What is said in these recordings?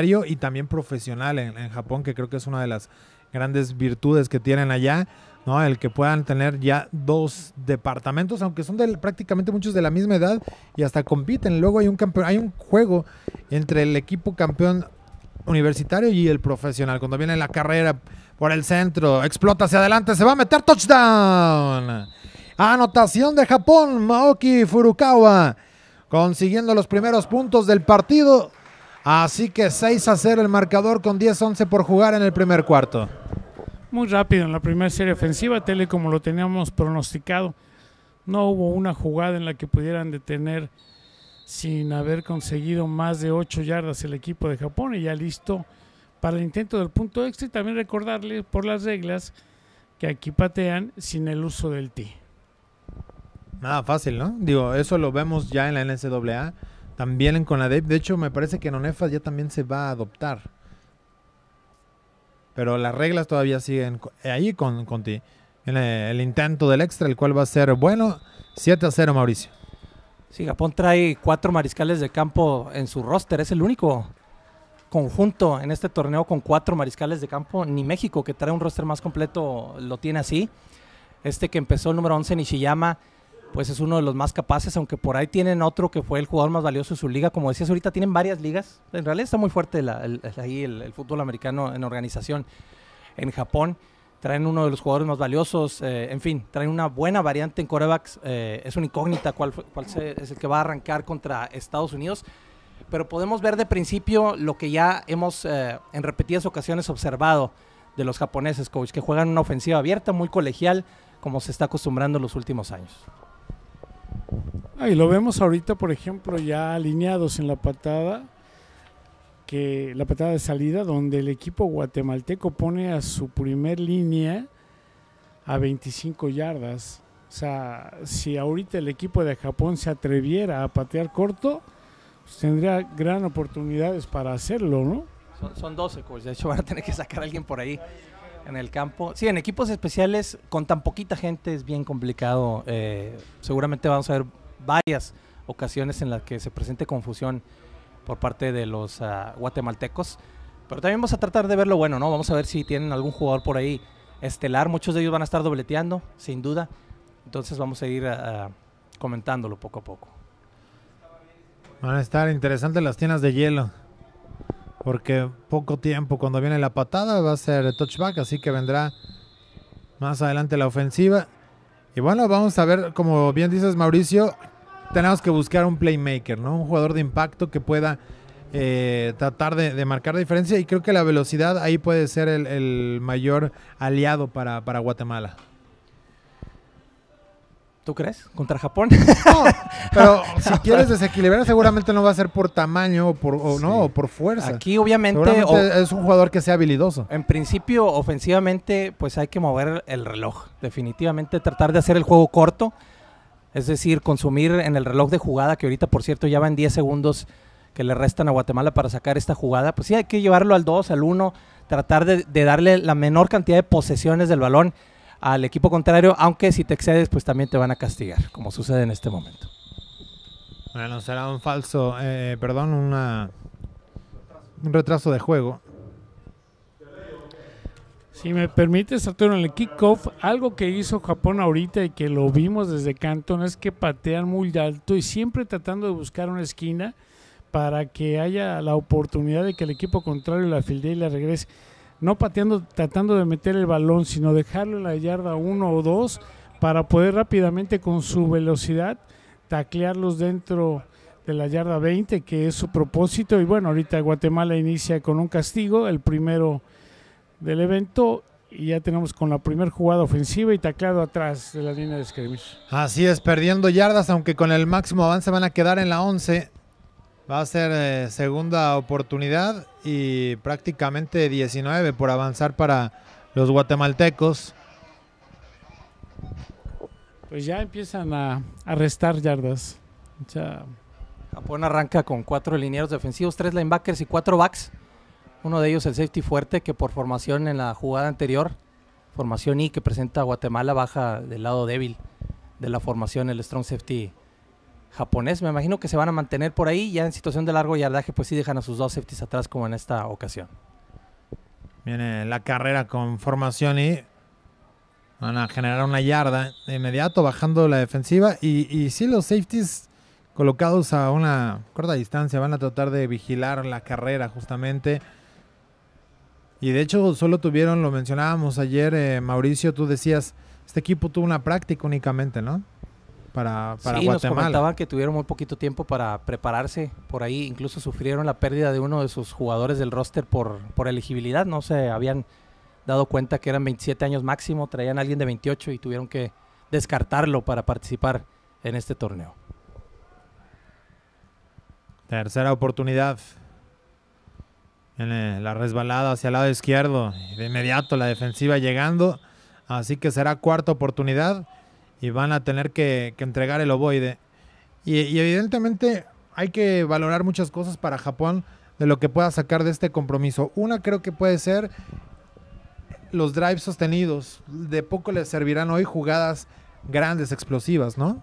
y también profesional en, Japón, que creo que es una de las grandes virtudes que tienen allá, ¿no? El que puedan tener ya dos departamentos, aunque son prácticamente muchos de la misma edad y hasta compiten. Luego hay un hay un juego entre el equipo campeón universitario y el profesional. Cuando viene la carrera por el centro, explota hacia adelante, se va a meter touchdown. Anotación de Japón, Maoki Furukawa, consiguiendo los primeros puntos del partido Así que 6 a 0 el marcador con 10-11 por jugar en el primer cuarto. Muy rápido en la primera serie ofensiva, tele como lo teníamos pronosticado. No hubo una jugada en la que pudieran detener sin haber conseguido más de 8 yardas el equipo de Japón y ya listo para el intento del punto extra y también recordarle por las reglas que aquí patean sin el uso del tee. Nada fácil, ¿no? Digo, eso lo vemos ya en la NCAA también la Conadep. De hecho, me parece que en Onefa ya también se va a adoptar. Pero las reglas todavía siguen eh, ahí con, ti. el intento del extra, el cual va a ser bueno. 7 a 0, Mauricio. Sí, Japón trae cuatro mariscales de campo en su roster. Es el único conjunto en este torneo con cuatro mariscales de campo. Ni México, que trae un roster más completo, lo tiene así. Este que empezó el número 11, Nishiyama, pues es uno de los más capaces, aunque por ahí tienen otro que fue el jugador más valioso de su liga. Como decías ahorita, tienen varias ligas. En realidad está muy fuerte el, ahí el, fútbol americano en organización en Japón. Traen uno de los jugadores más valiosos, eh, en fin, traen una buena variante en corebacks. Eh, es una incógnita cuál, es el que va a arrancar contra Estados Unidos. Pero podemos ver de principio lo que ya hemos eh, en repetidas ocasiones observado de los japoneses, coach, que juegan una ofensiva abierta, muy colegial, como se está acostumbrando en los últimos años. Ah, lo vemos ahorita, por ejemplo, ya alineados en la patada, que la patada de salida, donde el equipo guatemalteco pone a su primer línea a 25 yardas. O sea, si ahorita el equipo de Japón se atreviera a patear corto, pues tendría gran oportunidades para hacerlo, ¿no? Son, 12, De hecho, van a tener que sacar a alguien por ahí en el campo. Sí, en equipos especiales, con tan poquita gente es bien complicado. Eh, seguramente vamos a ver varias ocasiones en las que se presente confusión por parte de los ah, guatemaltecos. Pero también vamos a tratar de verlo bueno, ¿no? Vamos a ver si tienen algún jugador por ahí estelar. Muchos de ellos van a estar dobleteando, sin duda. Entonces vamos a ir ah, ah, comentándolo poco a poco. Van a estar interesantes las tiendas de hielo. Porque poco tiempo, cuando viene la patada, va a ser el touchback. Así que vendrá más adelante la ofensiva. Y bueno, vamos a ver, como bien dices Mauricio, tenemos que buscar un playmaker, ¿no? Un jugador de impacto que pueda eh, tratar de, marcar diferencia y creo que la velocidad ahí puede ser el, mayor aliado para, Guatemala. ¿Tú crees? ¿Contra Japón? pero si quieres desequilibrar, seguramente no va a ser por tamaño o por, no, por fuerza. Aquí, obviamente. es un jugador que sea habilidoso. En principio, ofensivamente, pues hay que mover el reloj. Definitivamente, tratar de hacer el juego corto es decir, consumir en el reloj de jugada, que ahorita por cierto ya van 10 segundos que le restan a Guatemala para sacar esta jugada, pues sí hay que llevarlo al 2, al 1, tratar de, darle la menor cantidad de posesiones del balón al equipo contrario, aunque si te excedes, pues también te van a castigar, como sucede en este momento. Bueno, será un falso, eh, perdón, una, un retraso de juego. Si me permite, Arturo, en el kickoff, algo que hizo Japón ahorita y que lo vimos desde Canton es que patean muy alto y siempre tratando de buscar una esquina para que haya la oportunidad de que el equipo contrario la filde y la regrese. No pateando, tratando de meter el balón, sino dejarlo en la yarda uno o dos para poder rápidamente con su velocidad taclearlos dentro de la yarda 20, que es su propósito. Y bueno, ahorita Guatemala inicia con un castigo, el primero del evento y ya tenemos con la primera jugada ofensiva y taclado atrás de la línea de scrimmage. Así es, perdiendo yardas, aunque con el máximo avance van a quedar en la 11. Va a ser eh, segunda oportunidad y prácticamente 19 por avanzar para los guatemaltecos. Pues ya empiezan a, restar yardas. Japón arranca con cuatro linieros defensivos, tres linebackers y cuatro backs. Uno de ellos el safety fuerte, que por formación en la jugada anterior, formación I que presenta Guatemala, baja del lado débil de la formación el strong safety japonés. Me imagino que se van a mantener por ahí. Ya en situación de largo yardaje, pues sí dejan a sus dos safeties atrás como en esta ocasión. Viene la carrera con formación I van a generar una yarda de inmediato bajando la defensiva. Y, y sí, los safeties colocados a una corta distancia van a tratar de vigilar la carrera justamente. Y de hecho solo tuvieron, lo mencionábamos ayer, eh, Mauricio, tú decías, este equipo tuvo una práctica únicamente, ¿no? Para, para sí, nos comentaban que tuvieron muy poquito tiempo para prepararse por ahí. Incluso sufrieron la pérdida de uno de sus jugadores del roster por, por elegibilidad. No se habían dado cuenta que eran 27 años máximo, traían a alguien de 28 y tuvieron que descartarlo para participar en este torneo. Tercera oportunidad eh, la resbalada hacia el lado izquierdo. De inmediato la defensiva llegando. Así que será cuarta oportunidad. Y van a tener que, entregar el ovoide. Y, y, evidentemente hay que valorar muchas cosas para Japón de lo que pueda sacar de este compromiso. Una creo que puede ser los drives sostenidos. De poco les servirán hoy jugadas grandes, explosivas, ¿no?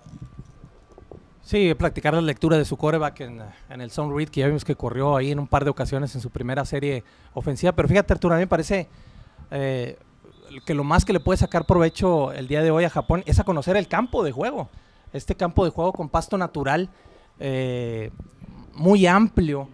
Sí, practicar la lectura de su coreback en, en, el Sound Read, que ya vimos que corrió ahí en un par de ocasiones en su primera serie ofensiva. Pero fíjate, Arturo, a mí me parece eh, que lo más que le puede sacar provecho el día de hoy a Japón es a conocer el campo de juego. Este campo de juego con pasto natural, eh, muy amplio,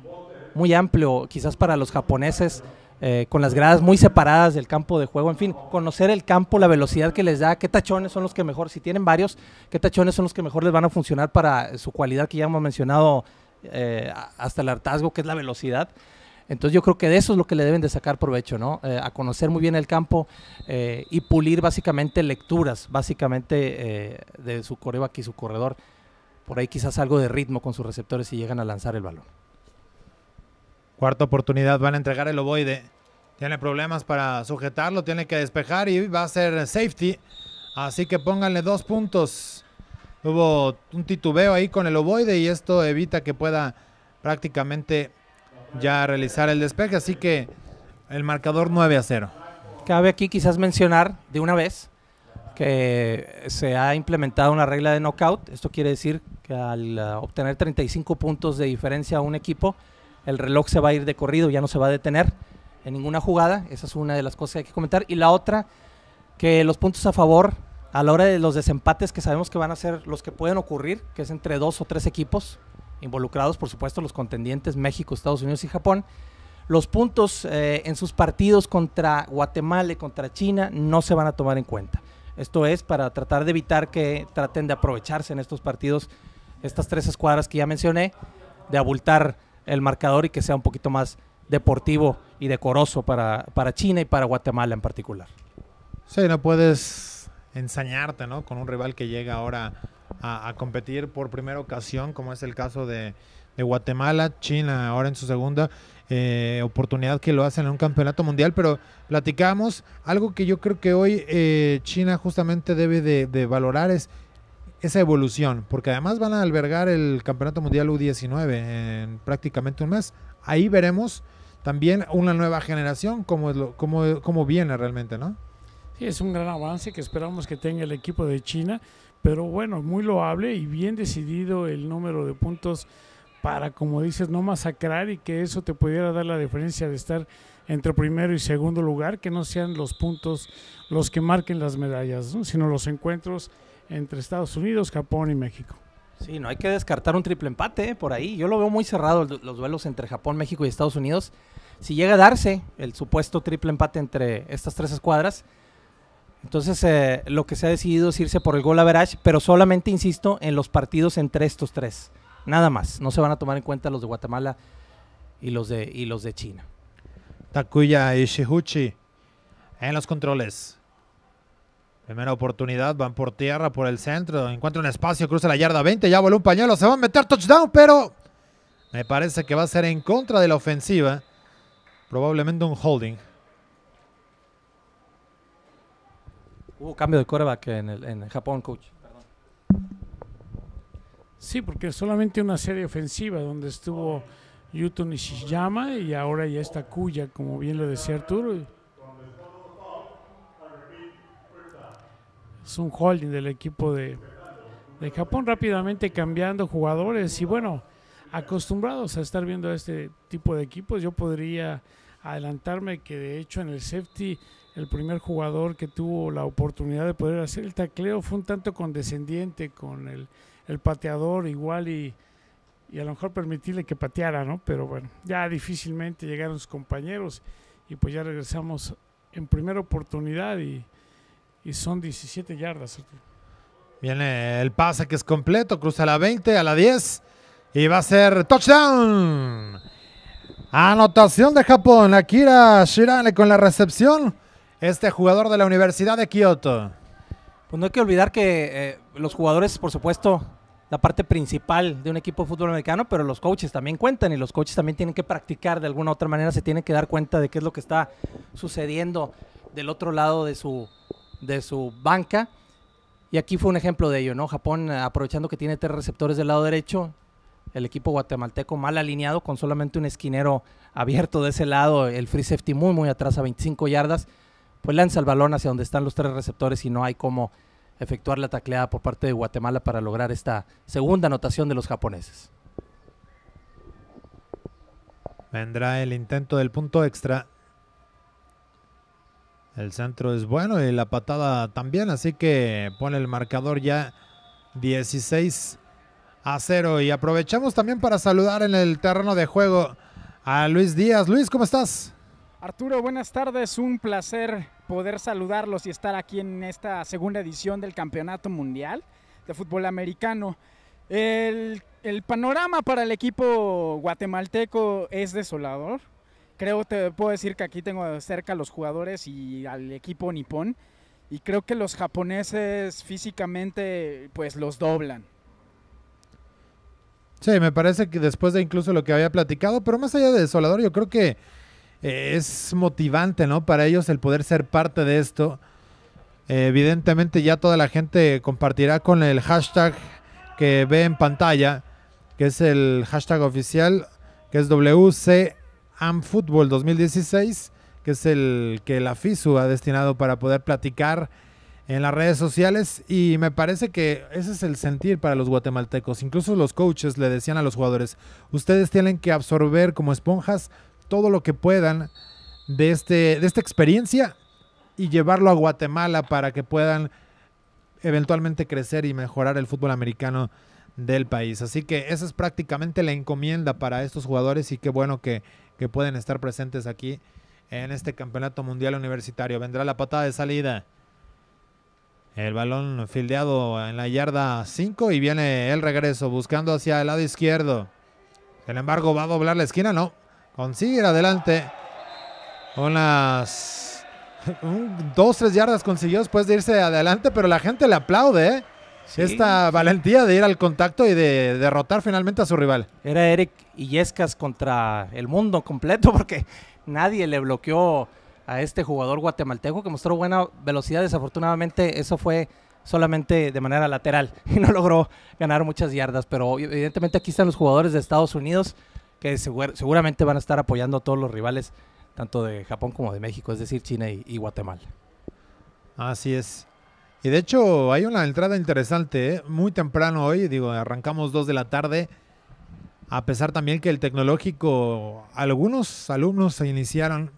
muy amplio, quizás para los japoneses. Eh, con las gradas muy separadas del campo de juego, en fin, conocer el campo, la velocidad que les da, qué tachones son los que mejor, si tienen varios, qué tachones son los que mejor les van a funcionar para su cualidad que ya hemos mencionado eh, hasta el hartazgo, que es la velocidad. Entonces yo creo que de eso es lo que le deben de sacar provecho, ¿no? Eh, a conocer muy bien el campo y pulir básicamente lecturas, básicamente de su coreback aquí, su corredor. Por ahí quizás algo de ritmo con sus receptores si llegan a lanzar el balón. Cuarta oportunidad, van a entregar el ovoide. Tiene problemas para sujetarlo, tiene que despejar y va a ser safety. Así que pónganle dos puntos. Hubo un titubeo ahí con el ovoide y esto evita que pueda prácticamente ya realizar el despeje. Así que el marcador 9 a 0. Cabe aquí quizás mencionar de una vez que se ha implementado una regla de knockout. Esto quiere decir que al eh, obtener 35 puntos de diferencia a un equipo, el reloj se va a ir de corrido, ya no se va a detener en ninguna jugada. Esa es una de las cosas que hay que comentar. Y la otra, que los puntos a favor a la hora de los desempates que sabemos que van a ser los que pueden ocurrir, que es entre dos o tres equipos involucrados, por supuesto, los contendientes México, Estados Unidos y Japón. Los puntos eh, en sus partidos contra Guatemala y contra China no se van a tomar en cuenta. Esto es para tratar de evitar que traten de aprovecharse en estos partidos estas tres escuadras que ya mencioné, de abultar el marcador y que sea un poquito más deportivo y decoroso para, China y para Guatemala en particular. Sí, no puedes ensañarte con un rival que llega ahora a, competir por primera ocasión, como es el caso de, Guatemala, China, ahora en su segunda eh, oportunidad que lo hacen en un campeonato mundial, pero platicamos algo que yo creo que hoy eh, China justamente debe de, de, valorar es esa evolución, porque además van a albergar el Campeonato Mundial U19 en prácticamente un mes. Ahí veremos también una nueva generación, cómo, cómo, viene realmente, ¿no? Sí, es un gran avance que esperamos que tenga el equipo de China, pero bueno, muy loable y bien decidido el número de puntos para, como dices, no masacrar y que eso te pudiera dar la diferencia de estar entre primero y segundo lugar, que no sean los puntos los que marquen las medallas, sino los encuentros entre Estados Unidos, Japón y México. Sí, no hay que descartar un triple empate ¿eh? por ahí. Yo lo veo muy cerrado los duelos entre Japón, México y Estados Unidos. Si llega a darse el supuesto triple empate entre estas tres escuadras, entonces eh, lo que se ha decidido es irse por el gol a average, pero solamente, insisto, en los partidos entre estos tres. Nada más. No se van a tomar en cuenta los de Guatemala y los de, y los de China. Takuya Ishihuchi en los controles. Primera oportunidad, van por tierra, por el centro, encuentra un espacio, cruza la yarda 20, ya voló un pañuelo, se va a meter touchdown, pero me parece que va a ser en contra de la ofensiva. Probablemente un holding. Hubo cambio de coreback en, el, Japón, coach. Sí, porque solamente una serie ofensiva donde estuvo Yuto Nishiyama y ahora ya está Kuya, como bien lo decía Arturo. es un holding del equipo de, Japón, rápidamente cambiando jugadores y bueno, acostumbrados a estar viendo este tipo de equipos, yo podría adelantarme que de hecho en el safety el primer jugador que tuvo la oportunidad de poder hacer el tacleo fue un tanto condescendiente con el, pateador igual y, y, a lo mejor permitirle que pateara, ¿no? Pero bueno, ya difícilmente llegaron sus compañeros y pues ya regresamos en primera oportunidad y y son 17 yardas. Viene el pase que es completo, cruza la 20, a la 10 y va a ser touchdown. Anotación de Japón, Akira Shirane con la recepción, este jugador de la Universidad de Kyoto Pues no hay que olvidar que eh, los jugadores, por supuesto, la parte principal de un equipo de fútbol americano, pero los coaches también cuentan y los coaches también tienen que practicar de alguna u otra manera, se tienen que dar cuenta de qué es lo que está sucediendo del otro lado de su, de su banca. Y aquí fue un ejemplo de ello, ¿no? Japón, eh, aprovechando que tiene tres receptores del lado derecho, el equipo guatemalteco mal alineado, con solamente un esquinero abierto de ese lado, el free safety muy, muy atrás a 25 yardas, pues lanza el balón hacia donde están los tres receptores y no hay cómo efectuar la tacleada por parte de Guatemala para lograr esta segunda anotación de los japoneses. Vendrá el intento del punto extra el centro es bueno y la patada también, así que pone el marcador ya 16 a 0. Y aprovechamos también para saludar en el terreno de juego a Luis Díaz. Luis, ¿cómo estás? Arturo, buenas tardes. Un placer poder saludarlos y estar aquí en esta segunda edición del Campeonato Mundial de Fútbol Americano. El, el panorama para el equipo guatemalteco es desolador creo te puedo decir que aquí tengo cerca a los jugadores y al equipo nipón y creo que los japoneses físicamente pues los doblan. Sí, me parece que después de incluso lo que había platicado, pero más allá de desolador, yo creo que eh, es motivante, ¿no? Para ellos el poder ser parte de esto. Eh, evidentemente ya toda la gente compartirá con el hashtag que ve en pantalla, que es el hashtag oficial, que es WC fútbol 2016, que es el que la FISU ha destinado para poder platicar en las redes sociales y me parece que ese es el sentir para los guatemaltecos. Incluso los coaches le decían a los jugadores, ustedes tienen que absorber como esponjas todo lo que puedan de, este, de esta experiencia y llevarlo a Guatemala para que puedan eventualmente crecer y mejorar el fútbol americano del país. Así que esa es prácticamente la encomienda para estos jugadores y qué bueno que que pueden estar presentes aquí en este campeonato mundial universitario. Vendrá la patada de salida. El balón fildeado en la yarda 5 y viene el regreso buscando hacia el lado izquierdo. Sin embargo, va a doblar la esquina, no. Consigue ir adelante. Unas un, dos, tres yardas consiguió después de irse adelante, pero la gente le aplaude. ¿eh? Esta valentía de ir al contacto y de derrotar finalmente a su rival. Era Eric Illescas contra el mundo completo porque nadie le bloqueó a este jugador guatemalteco que mostró buena velocidad. Desafortunadamente eso fue solamente de manera lateral y no logró ganar muchas yardas. Pero evidentemente aquí están los jugadores de Estados Unidos que seguramente van a estar apoyando a todos los rivales, tanto de Japón como de México, es decir, China y Guatemala. Así es. Y de hecho hay una entrada interesante, ¿eh? muy temprano hoy, digo, arrancamos 2 de la tarde, a pesar también que el tecnológico, algunos alumnos se iniciaron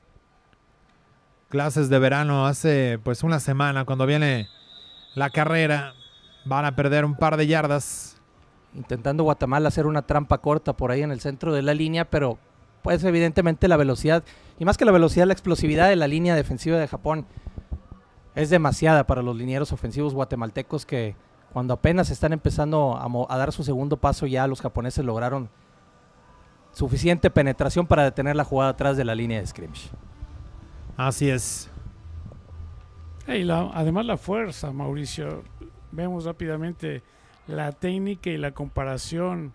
clases de verano hace pues una semana, cuando viene la carrera, van a perder un par de yardas. Intentando Guatemala hacer una trampa corta por ahí en el centro de la línea, pero pues evidentemente la velocidad, y más que la velocidad, la explosividad de la línea defensiva de Japón es demasiada para los linieros ofensivos guatemaltecos que cuando apenas están empezando a, dar su segundo paso ya los japoneses lograron suficiente penetración para detener la jugada atrás de la línea de scrimmage. Así es. Y además la fuerza, Mauricio. Vemos rápidamente la técnica y la comparación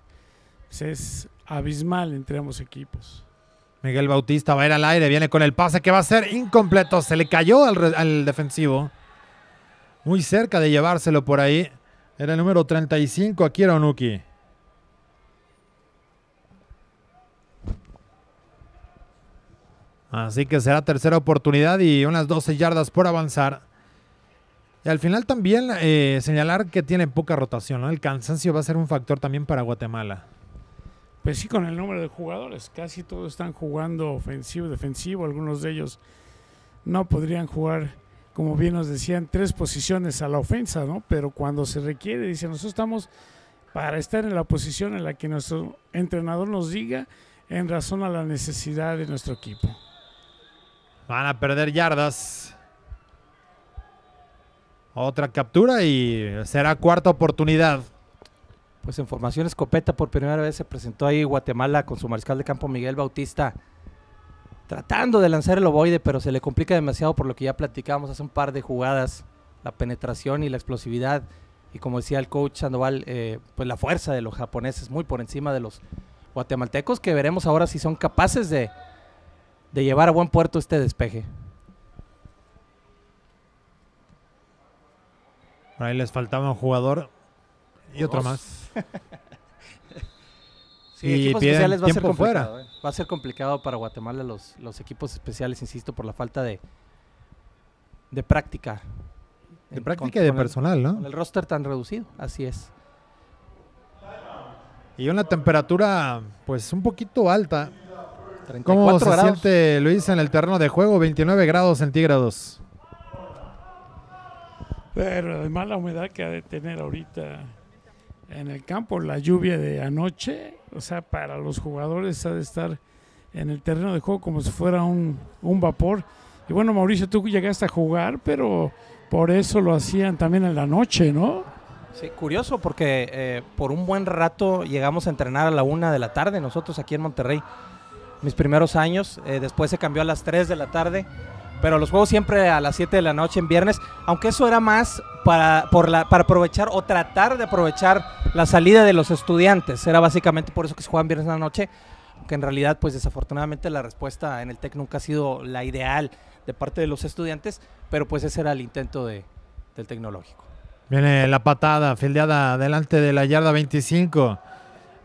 pues es abismal entre ambos equipos. Miguel Bautista va a ir al aire, viene con el pase que va a ser incompleto. Se le cayó al, defensivo. Muy cerca de llevárselo por ahí. Era el número 35, era Onuki. Así que será tercera oportunidad y unas 12 yardas por avanzar. Y al final también eh, señalar que tiene poca rotación. El cansancio va a ser un factor también para Guatemala pues sí, con el número de jugadores. Casi todos están jugando ofensivo, defensivo. Algunos de ellos no podrían jugar, como bien nos decían, tres posiciones a la ofensa, ¿no? Pero cuando se requiere, dice, nosotros estamos para estar en la posición en la que nuestro entrenador nos diga en razón a la necesidad de nuestro equipo. Van a perder yardas. Otra captura y será cuarta oportunidad. Pues en formación escopeta por primera vez se presentó ahí Guatemala con su mariscal de campo Miguel Bautista tratando de lanzar el ovoide, pero se le complica demasiado por lo que ya platicábamos hace un par de jugadas, la penetración y la explosividad y como decía el coach Sandoval, eh, pues la fuerza de los japoneses muy por encima de los guatemaltecos que veremos ahora si son capaces de, de llevar a buen puerto este despeje. ahí les faltaba un jugador y otro más. sí, y equipos especiales va a ser complicado. ¿eh? Va a ser complicado para Guatemala los, los equipos especiales, insisto, por la falta de, de práctica. De práctica y de personal, ¿no? el roster tan reducido, así es. Y una temperatura, pues, un poquito alta. 34 ¿Cómo se siente Luis en el terreno de juego? 29 grados centígrados. Pero además la humedad que ha de tener ahorita en el campo. La lluvia de anoche, o sea, para los jugadores ha de estar en el terreno de juego como si fuera un, vapor. Y bueno, Mauricio, tú llegaste a jugar, pero por eso lo hacían también en la noche, ¿no? Sí, curioso, porque eh, por un buen rato llegamos a entrenar a la una de la tarde, nosotros aquí en Monterrey, mis primeros años, eh, después se cambió a las tres de la tarde pero los juegos siempre a las 7 de la noche en viernes, aunque eso era más para, la, para aprovechar o tratar de aprovechar la salida de los estudiantes. Era básicamente por eso que se juegan viernes en la noche, aunque en realidad, pues desafortunadamente la respuesta en el TEC nunca ha sido la ideal de parte de los estudiantes, pero pues ese era el intento del tecnológico. Viene la patada, fildeada delante de la yarda 25.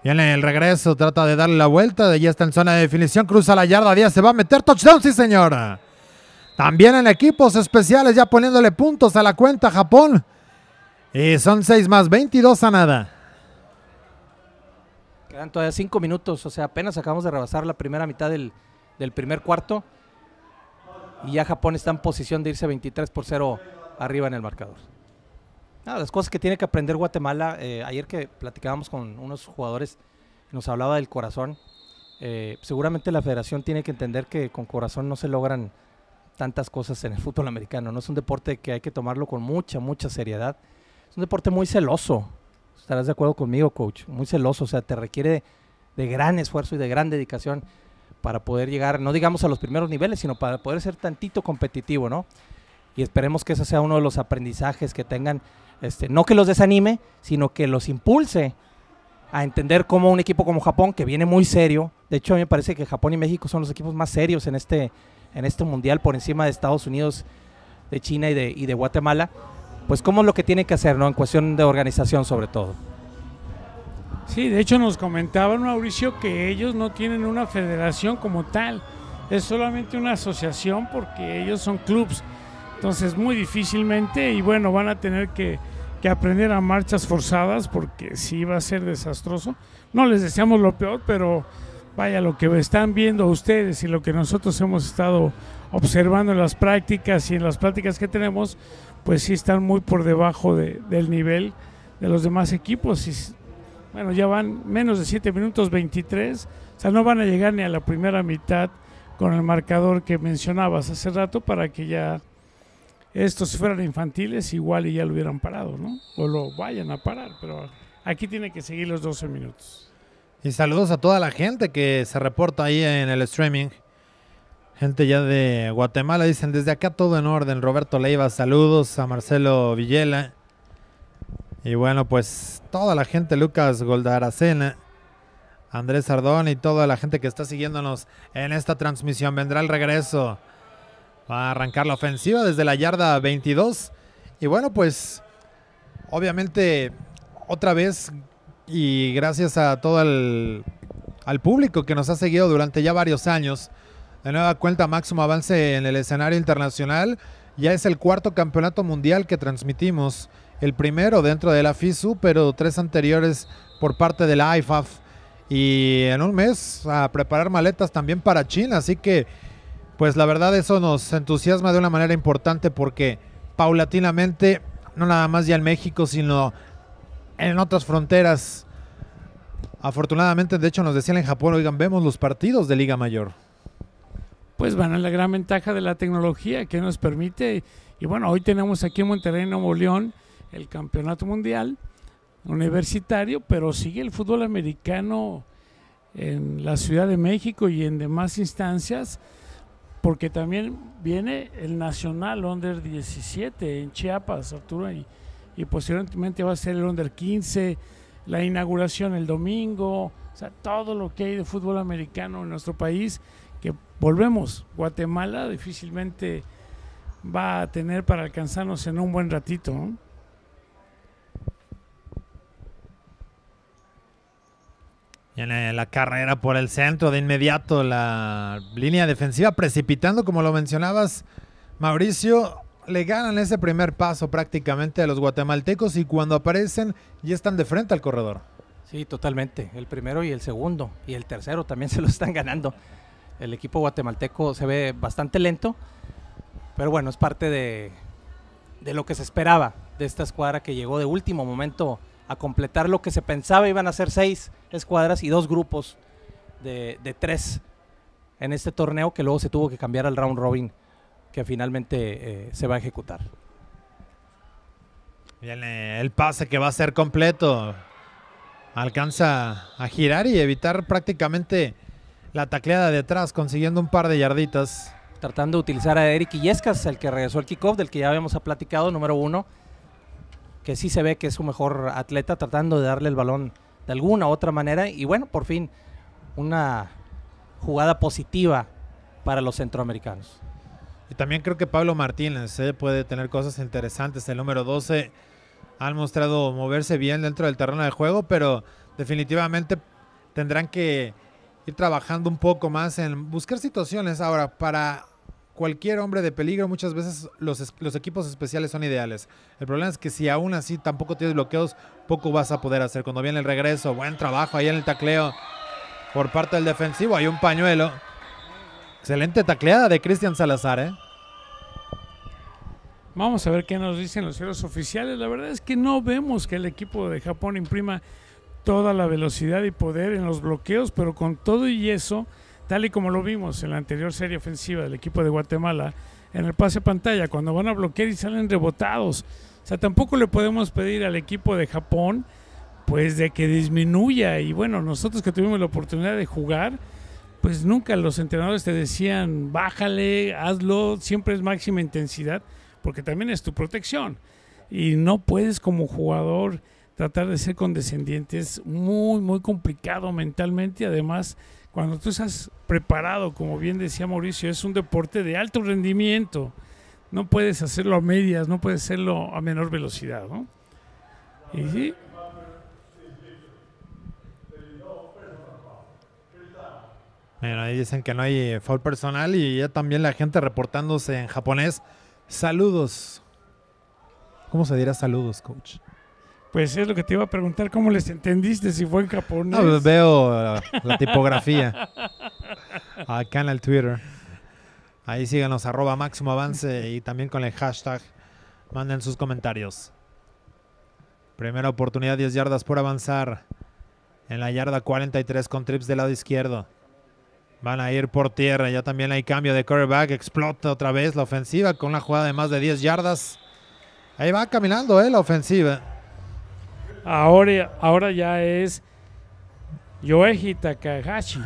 Viene el regreso, trata de darle la vuelta, de allí está en zona de definición, cruza la yarda 10, se va a meter touchdown, sí señora. También en equipos especiales, ya poniéndole puntos a la cuenta Japón. Y son 6 más 22 a nada. Quedan todavía 5 minutos, o sea, apenas acabamos de rebasar la primera mitad del, primer cuarto. Y ya Japón está en posición de irse 23 por 0 arriba en el marcador. Nada, las cosas que tiene que aprender Guatemala, eh, ayer que platicábamos con unos jugadores, nos hablaba del corazón. Eh, seguramente la federación tiene que entender que con corazón no se logran tantas cosas en el fútbol americano. No es un deporte que hay que tomarlo con mucha, mucha seriedad. Es un deporte muy celoso. Estarás de acuerdo conmigo, coach. Muy celoso. O sea, te requiere de, gran esfuerzo y de gran dedicación para poder llegar, no digamos a los primeros niveles, sino para poder ser tantito competitivo, ¿no? Y esperemos que ese sea uno de los aprendizajes que tengan, este, no que los desanime, sino que los impulse a entender cómo un equipo como Japón, que viene muy serio, de hecho a mí me parece que Japón y México son los equipos más serios en este en este mundial por encima de Estados Unidos, de China y de, Guatemala, pues cómo es lo que tiene que hacer, ¿no? En cuestión de organización sobre todo. Sí, de hecho nos comentaban Mauricio que ellos no tienen una federación como tal, es solamente una asociación porque ellos son clubs, entonces muy difícilmente y bueno, van a tener que, que aprender a marchas forzadas porque sí va a ser desastroso. No les deseamos lo peor, pero vaya, lo que están viendo ustedes y lo que nosotros hemos estado observando en las prácticas y en las prácticas que tenemos, pues sí están muy por debajo del nivel de los demás equipos. bueno, ya van menos de 7 minutos 23, o sea, no van a llegar ni a la primera mitad con el marcador que mencionabas hace rato para que ya estos fueran infantiles, igual y ya lo hubieran parado, ¿no? O lo vayan a parar, pero aquí tiene que seguir los 12 minutos. Y saludos a toda la gente que se reporta ahí en el streaming. Gente ya de Guatemala, dicen desde acá todo en orden. Roberto Leiva, saludos a Marcelo Villela. Y bueno, pues toda la gente, Lucas Goldaracena, Andrés Ardón y toda la gente que está siguiéndonos en esta transmisión. Vendrá el regreso. Va a arrancar la ofensiva desde la yarda 22. Y bueno, pues obviamente otra vez y gracias a todo el, al público que nos ha seguido durante ya varios años. De nueva cuenta, máximo avance en el escenario internacional. Ya es el cuarto campeonato mundial que transmitimos. El primero dentro de la FISU, pero tres anteriores por parte de la IFAF. Y en un mes a preparar maletas también para China. Así que, pues la verdad eso nos entusiasma de una manera importante porque paulatinamente, no nada más ya en México, sino en otras fronteras. Afortunadamente, de hecho, nos decían en Japón, oigan, vemos los partidos de Liga Mayor. Pues van a la gran ventaja de la tecnología que nos permite. Y bueno, hoy tenemos aquí en Monterrey, Nuevo León, el campeonato mundial universitario, pero sigue el fútbol americano en la Ciudad de México y en demás instancias, porque también viene el Nacional Under 17 en Chiapas, Arturo, y, y posteriormente va a ser el Under 15, la inauguración el domingo, o sea, todo lo que hay de fútbol americano en nuestro país, que volvemos, Guatemala difícilmente va a tener para alcanzarnos en un buen ratito. la carrera por el centro, de inmediato la línea defensiva precipitando, como lo mencionabas, Mauricio, le ganan ese primer paso prácticamente a los guatemaltecos y cuando aparecen ya están de frente al corredor. Sí, totalmente. El primero y el segundo y el tercero también se lo están ganando. El equipo guatemalteco se ve bastante lento, pero bueno, es parte de, lo que se esperaba de esta escuadra que llegó de último momento a completar lo que se pensaba iban a ser seis escuadras y dos grupos de tres en este torneo que luego se tuvo que cambiar al round robin que finalmente eh, se va a ejecutar. Viene el pase que va a ser completo. Alcanza a girar y evitar prácticamente la tacleada de atrás consiguiendo un par de yarditas. Tratando de utilizar a Eric Illescas, el que regresó al kickoff, del que ya habíamos platicado, número uno, que sí se ve que es su mejor atleta, tratando de darle el balón de alguna u otra manera. Y bueno, por fin, una jugada positiva para los centroamericanos. Y también creo que Pablo Martínez puede tener cosas interesantes. El número 12 han mostrado moverse bien dentro del terreno de juego, pero definitivamente tendrán que ir trabajando un poco más en buscar situaciones. Ahora, para cualquier hombre de peligro, muchas veces los, los equipos especiales son ideales. El problema es que si aún así tampoco tienes bloqueos, poco vas a poder hacer. Cuando viene el regreso, buen trabajo ahí en el tacleo por parte del defensivo, hay un pañuelo Excelente tacleada de Cristian Salazar, ¿eh? Vamos a ver qué nos dicen los cielos oficiales. La verdad es que no vemos que el equipo de Japón imprima toda la velocidad y poder en los bloqueos, pero con todo y eso, tal y como lo vimos en la anterior serie ofensiva del equipo de Guatemala, en el pase pantalla, cuando van a bloquear y salen rebotados. O sea, tampoco le podemos pedir al equipo de Japón, pues, de que disminuya. Y bueno, nosotros que tuvimos la oportunidad de jugar, pues nunca los entrenadores te decían, bájale, hazlo, siempre es máxima intensidad, porque también es tu protección. Y no puedes como jugador tratar de ser condescendiente, es muy, muy complicado mentalmente. Además, cuando tú estás preparado, como bien decía Mauricio, es un deporte de alto rendimiento. No puedes hacerlo a medias, no puedes hacerlo a menor velocidad, ¿no? Y Bueno, ahí dicen que no hay eh, foul personal y ya también la gente reportándose en japonés. Saludos. ¿Cómo se dirá saludos, coach? Pues es lo que te iba a preguntar, ¿cómo les entendiste si fue en japonés? No, pues, veo eh, la, tipografía acá en el Twitter. Ahí síganos, arroba máximo avance y también con el hashtag. Manden sus comentarios. Primera oportunidad, 10 yardas por avanzar. En la yarda 43 con trips del lado izquierdo. Van a ir por tierra. Ya también hay cambio de coreback, Explota otra vez la ofensiva con una jugada de más de 10 yardas. Ahí va caminando eh, la ofensiva. Ahora, ahora ya es Yoeji Takahashi,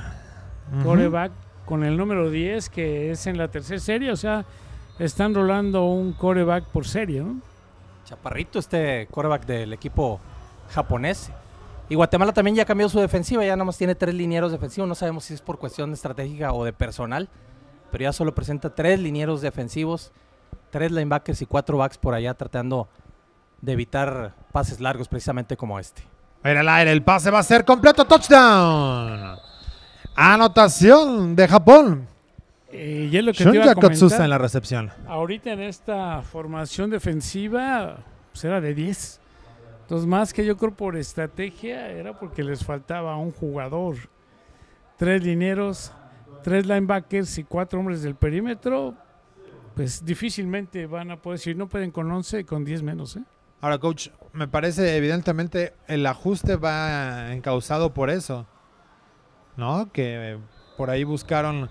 coreback con el número 10, que es en la tercera serie. O sea, están rolando un coreback por serie, Chaparrito este coreback del equipo japonés y Guatemala también ya cambió su defensiva, ya nada más tiene tres linieros defensivos, no sabemos si es por cuestión estratégica o de personal, pero ya solo presenta tres linieros defensivos, tres linebackers y cuatro backs por allá tratando de evitar pases largos precisamente como este. En el aire, el pase va a ser completo, touchdown. Anotación de Japón. Eh, y es que a en la recepción. Ahorita en esta formación defensiva, será pues de 10. Los más que yo creo por estrategia, era porque les faltaba un jugador. Tres lineros, tres linebackers y cuatro hombres del perímetro, pues difícilmente van a poder, decir no pueden con 11, con 10 menos. ¿eh? Ahora, coach, me parece evidentemente el ajuste va encauzado por eso, ¿no? Que por ahí buscaron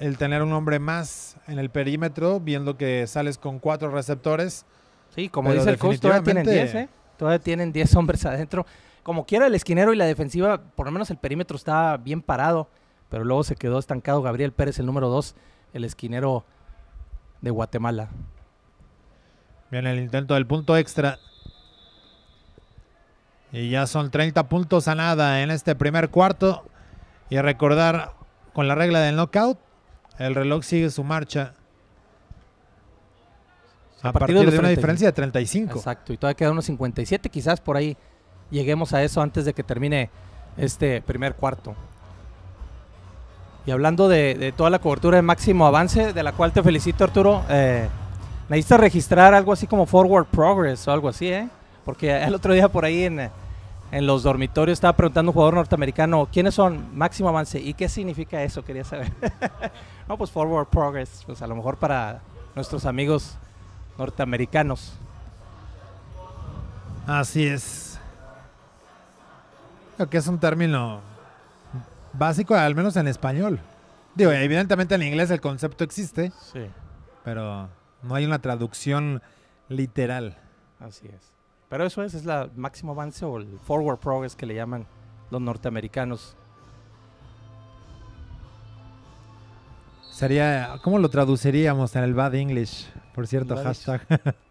el tener un hombre más en el perímetro, viendo que sales con cuatro receptores. Sí, como dice el coach, tienen 10, ¿eh? Todavía tienen 10 hombres adentro. Como quiera el esquinero y la defensiva, por lo menos el perímetro está bien parado, pero luego se quedó estancado Gabriel Pérez, el número 2, el esquinero de Guatemala. Bien, el intento del punto extra. Y ya son 30 puntos a nada en este primer cuarto. Y a recordar con la regla del knockout, el reloj sigue su marcha. A, partir, de, una diferencia de 35. Exacto, y todavía quedan unos 57, quizás por ahí lleguemos a eso antes de que termine este primer cuarto. Y hablando de, toda la cobertura de máximo avance, de la cual te felicito Arturo, eh, necesitas registrar algo así como Forward Progress o algo así, ¿eh? Porque el otro día por ahí en, en los dormitorios estaba preguntando un jugador norteamericano, ¿quiénes son máximo avance? ¿Y qué significa eso? Quería saber. no, pues Forward Progress, pues a lo mejor para nuestros amigos norteamericanos. Así es. Creo que es un término básico, al menos en español. Digo, evidentemente en inglés el concepto existe. Sí. Pero no hay una traducción literal. Así es. Pero eso es, es el máximo avance o el forward progress que le llaman los norteamericanos Sería, ¿cómo lo traduciríamos en el Bad English? Por cierto, hashtag.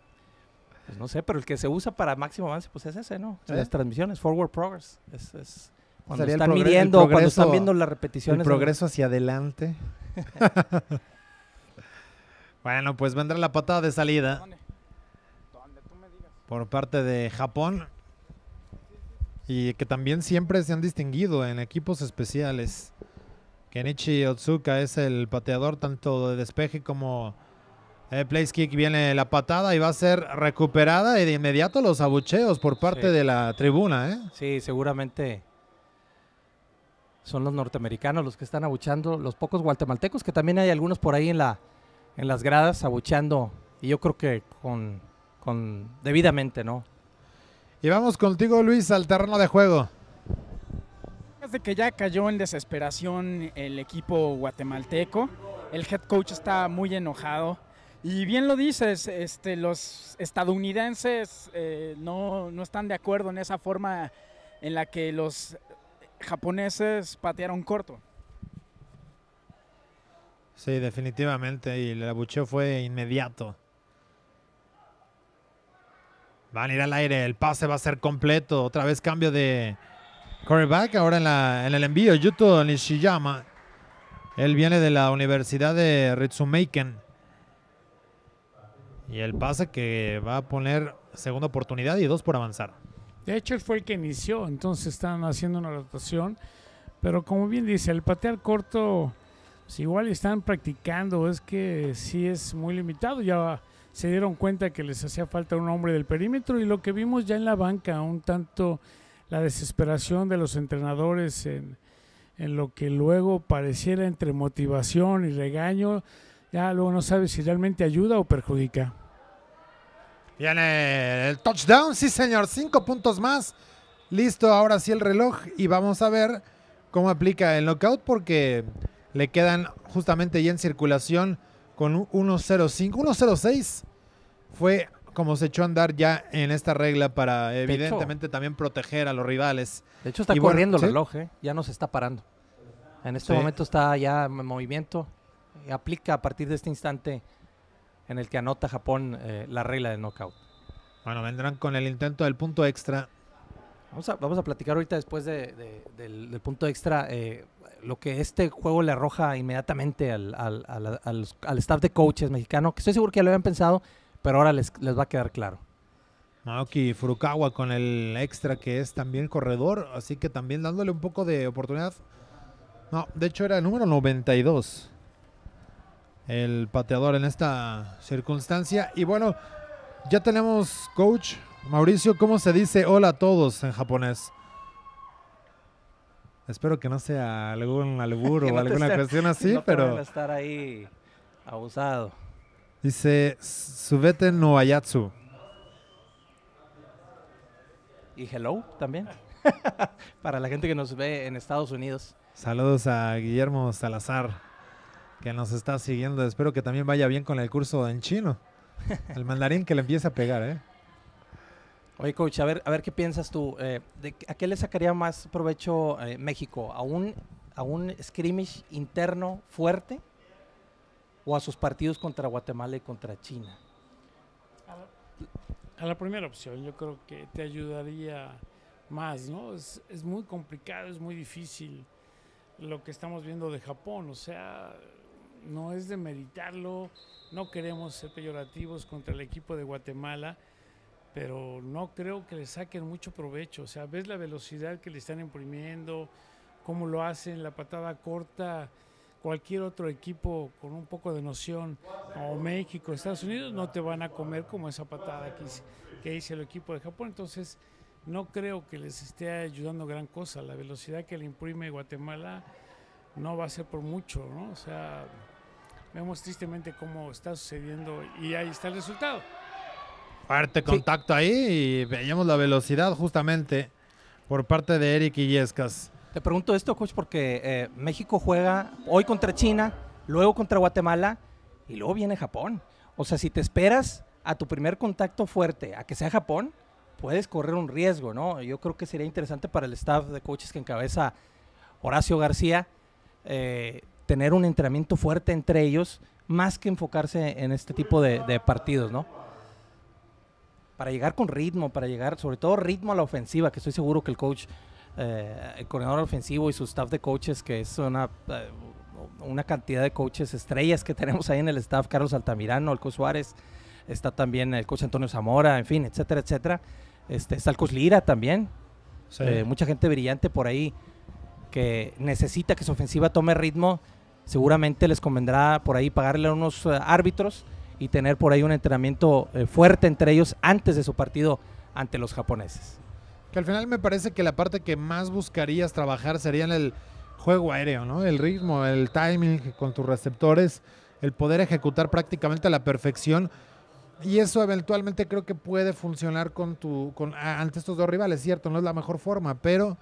Pues no sé, pero el que se usa para máximo avance, pues es ese, ¿no? Las transmisiones, forward progress. Es, cuando están midiendo, cuando están viendo las repeticiones. El progreso hacia adelante. bueno, pues vendrá la patada de salida. Por parte de Japón. Y que también siempre se han distinguido en equipos especiales. Kenichi Otsuka es el pateador tanto de despeje como de eh, place kick. Viene la patada y va a ser recuperada y de inmediato los abucheos por parte de la tribuna. ¿eh? Sí, seguramente son los norteamericanos los que están abuchando, los pocos guatemaltecos, que también hay algunos por ahí en, la, en las gradas abuchando, y yo creo que con, con debidamente, ¿no? Y vamos contigo, Luis, al terreno de juego de que ya cayó en desesperación el equipo guatemalteco. El head coach está muy enojado. Y bien lo dices, este, los estadounidenses eh, no, no están de acuerdo en esa forma en la que los japoneses patearon corto. Sí, definitivamente, y el abucheo fue inmediato. Van a ir al aire, el pase va a ser completo, otra vez cambio de, Coreback ahora en, el envío, Yuto Nishiyama. Él viene de la Universidad de Ritsumeiken. Y el pase que va a poner segunda oportunidad y dos por avanzar. De hecho, él fue el que inició, entonces están haciendo una rotación. Pero como bien dice, el patear corto, pues igual están practicando, es que sí es muy limitado. Ya se dieron cuenta que les hacía falta un hombre del perímetro y lo que vimos ya en la banca, un tanto la desesperación de los entrenadores en, lo que luego pareciera entre motivación y regaño, ya luego no sabes si realmente ayuda o perjudica. Viene el touchdown, sí señor, cinco puntos más. Listo, ahora sí el reloj y vamos a ver cómo aplica el knockout porque le quedan justamente ya en circulación con 1.05, 1.06. Fue como se echó a andar ya en esta regla para evidentemente también proteger a los rivales. De hecho está corriendo el reloj, ¿eh? ya no se está parando. En este momento está ya en movimiento. aplica a partir de este instante en el que anota Japón eh, la regla de knockout. Bueno, vendrán con el intento del punto extra. Vamos a, platicar ahorita después del, punto extra eh, lo que este juego le arroja inmediatamente al, al, staff de coaches mexicano, que estoy seguro que ya lo habían pensado, pero ahora les, va a quedar claro. Maoki Furukawa con el extra que es también corredor, así que también dándole un poco de oportunidad. No, de hecho era el número 92 el pateador en esta circunstancia. Y bueno, ya tenemos coach Mauricio, ¿cómo se dice hola a todos en japonés? Espero que no sea algún albur o alguna cuestión así, no pero... Estar ahí abusado. Dice Subete Noayatsu. Y hello también. Para la gente que nos ve en Estados Unidos. Saludos a Guillermo Salazar, que nos está siguiendo. Espero que también vaya bien con el curso en chino. El mandarín que le empieza a pegar, ¿eh? Oye, coach, a ver, a ver qué piensas tú. Eh, de, ¿A qué le sacaría más provecho eh, México? ¿A un, ¿A un scrimmage interno fuerte? o a sus partidos contra Guatemala y contra China? A la, primera opción, yo creo que te ayudaría más, ¿no? Es, muy complicado, es muy difícil lo que estamos viendo de Japón, o sea, no es de meditarlo no queremos ser peyorativos contra el equipo de Guatemala, pero no creo que le saquen mucho provecho. O sea, ves la velocidad que le están imprimiendo, cómo lo hacen, la patada corta cualquier otro equipo con un poco de noción, o México, Estados Unidos, no te van a comer como esa patada que, hizo el equipo de Japón. Entonces, no creo que les esté ayudando gran cosa. La velocidad que le imprime Guatemala no va a ser por mucho, ¿no? O sea, vemos tristemente cómo está sucediendo y ahí está el resultado. Parte contacto ahí y veíamos la velocidad justamente por parte de Eric Illescas. Te pregunto esto, coach, porque eh, México juega hoy contra China, luego contra Guatemala y luego viene Japón. O sea, si te esperas a tu primer contacto fuerte, a que sea Japón, puedes correr un riesgo, ¿no? Yo creo que sería interesante para el staff de coaches que encabeza Horacio García eh, tener un entrenamiento fuerte entre ellos, más que enfocarse en este tipo de, de partidos, ¿no? Para llegar con ritmo, para llegar sobre todo ritmo a la ofensiva, que estoy seguro que el coach el eh, corredor ofensivo y su staff de coaches, que es una, eh, una cantidad de coaches estrellas que tenemos ahí en el staff, Carlos Altamirano, Alco Suárez, está también el coach Antonio Zamora, en fin, etcétera, etcétera. Este, está el Lira también, eh, mucha gente brillante por ahí que necesita que su ofensiva tome ritmo. Seguramente les convendrá por ahí pagarle a unos árbitros y tener por ahí un entrenamiento fuerte entre ellos antes de su partido ante los japoneses. Que al final me parece que la parte que más buscarías trabajar sería en el juego aéreo, ¿no? El ritmo, el timing con tus receptores, el poder ejecutar prácticamente a la perfección. Y eso eventualmente creo que puede funcionar con tu, ante estos dos rivales, cierto, no es la mejor forma, pero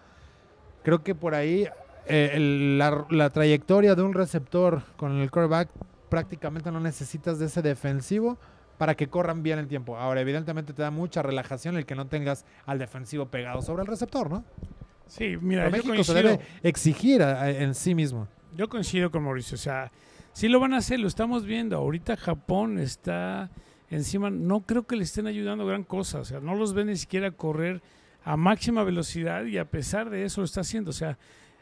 creo que por ahí eh, la, trayectoria de un receptor con el coreback prácticamente no necesitas de ese defensivo para que corran bien el tiempo. Ahora, evidentemente te da mucha relajación el que no tengas al defensivo pegado sobre el receptor, ¿no? Sí, mira, México se debe exigir en sí mismo. Yo coincido con Mauricio, o sea, sí lo van a hacer, lo estamos viendo. Ahorita Japón está encima, no creo que le estén ayudando gran cosa, o sea, no los ven ni siquiera correr a máxima velocidad y a pesar de eso lo está haciendo, o sea,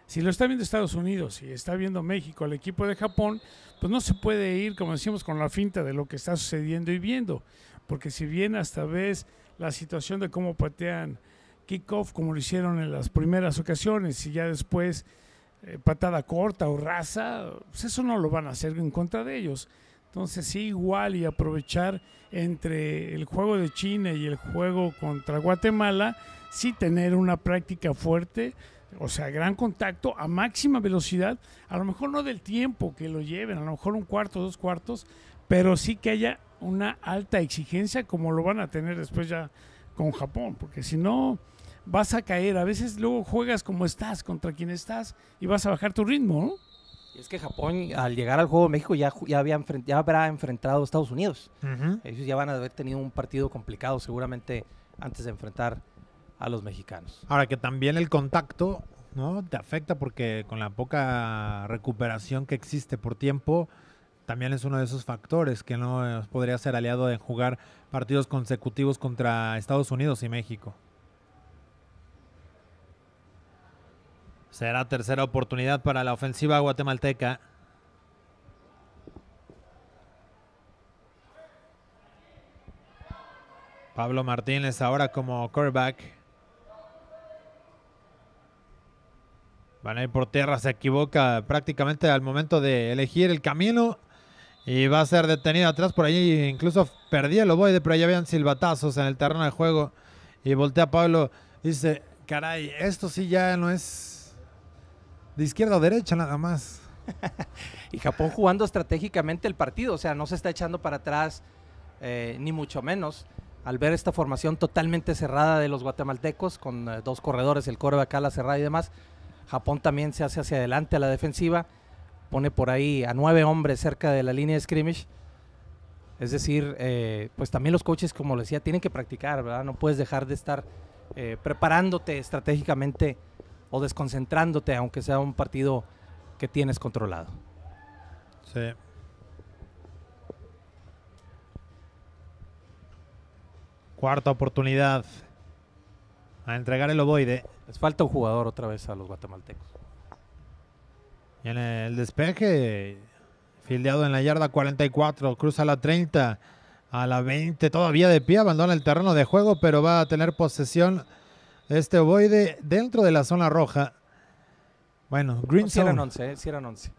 si lo está viendo Estados Unidos, y está viendo México, al equipo de Japón, pues no se puede ir, como decimos, con la finta de lo que está sucediendo y viendo. Porque si bien hasta ves la situación de cómo patean kickoff, como lo hicieron en las primeras ocasiones, y ya después eh, patada corta o raza, pues eso no lo van a hacer en contra de ellos. Entonces sí, igual y aprovechar entre el juego de China y el juego contra Guatemala, sí tener una práctica fuerte o sea, gran contacto a máxima velocidad, a lo mejor no del tiempo que lo lleven, a lo mejor un cuarto, dos cuartos, pero sí que haya una alta exigencia como lo van a tener después ya con Japón, porque si no vas a caer, a veces luego juegas como estás, contra quien estás y vas a bajar tu ritmo, ¿no? Y es que Japón, al llegar al Juego de México, ya, habrá enfrentado a Estados Unidos. Ellos ya van a haber tenido un partido complicado seguramente antes de enfrentar a los mexicanos. Ahora que también el contacto, ¿no? Te afecta porque con la poca recuperación que existe por tiempo, también es uno de esos factores que no eh, podría ser aliado de jugar partidos consecutivos contra Estados Unidos y México. Será tercera oportunidad para la ofensiva guatemalteca. Pablo Martínez ahora como quarterback. Van ahí por tierra, se equivoca prácticamente al momento de elegir el camino. Y va a ser detenido atrás por allí. Incluso perdía el Oboide pero ya habían silbatazos en el terreno de juego. Y voltea Pablo. Dice, caray, esto sí ya no es de izquierda o derecha nada más. y Japón jugando estratégicamente el partido. O sea, no se está echando para atrás, eh, ni mucho menos. Al ver esta formación totalmente cerrada de los guatemaltecos, con eh, dos corredores, el acá la cerrada y demás Japón también se hace hacia adelante a la defensiva, pone por ahí a nueve hombres cerca de la línea de scrimmage. Es decir, eh, pues también los coaches, como les decía, tienen que practicar, ¿verdad? No puedes dejar de estar eh, preparándote estratégicamente o desconcentrándote, aunque sea un partido que tienes controlado. Sí. Cuarta oportunidad. A entregar el ovoide. Les falta un jugador otra vez a los guatemaltecos. Y en el despeje, fildeado en la yarda 44, cruza la 30, a la 20, todavía de pie, abandona el terreno de juego, pero va a tener posesión este ovoide dentro de la zona roja. Bueno, Green Zone. Si 11, si 11.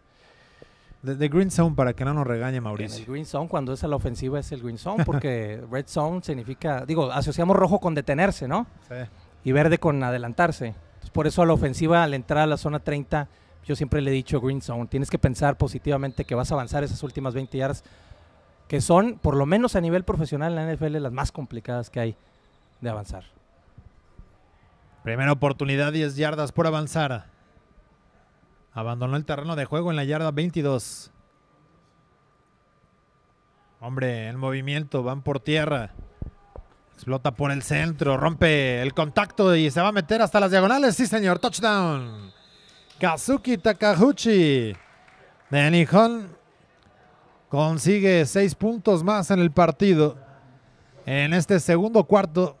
De, Green Zone para que no nos regañe Mauricio. el Green Zone, cuando es a la ofensiva, es el Green Zone, porque Red Zone significa, digo, asociamos rojo con detenerse, ¿no? Sí y verde con adelantarse. por eso a la ofensiva, al entrar a la zona 30, yo siempre le he dicho green zone, tienes que pensar positivamente que vas a avanzar esas últimas 20 yardas, que son, por lo menos a nivel profesional en la NFL, las más complicadas que hay de avanzar. Primera oportunidad, 10 yardas por avanzar. Abandonó el terreno de juego en la yarda 22. Hombre, el movimiento, van por tierra. Explota por el centro, rompe el contacto y se va a meter hasta las diagonales. Sí, señor, touchdown. Kazuki Takahuchi de Nihon consigue seis puntos más en el partido en este segundo cuarto.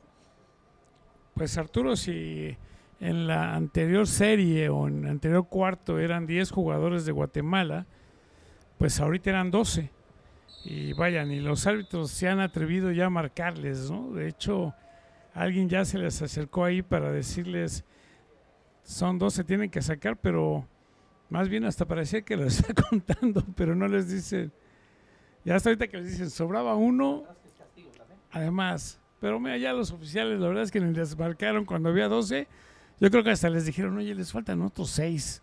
Pues Arturo, si en la anterior serie o en el anterior cuarto eran 10 jugadores de Guatemala, pues ahorita eran doce. Y vayan, y los árbitros se han atrevido ya a marcarles, ¿no? De hecho, alguien ya se les acercó ahí para decirles, son 12, tienen que sacar, pero más bien hasta parecía que les está contando, pero no les dicen, ya hasta ahorita que les dicen, sobraba uno, además, pero mira, ya los oficiales, la verdad es que ni les marcaron cuando había 12, yo creo que hasta les dijeron, oye, les faltan otros seis,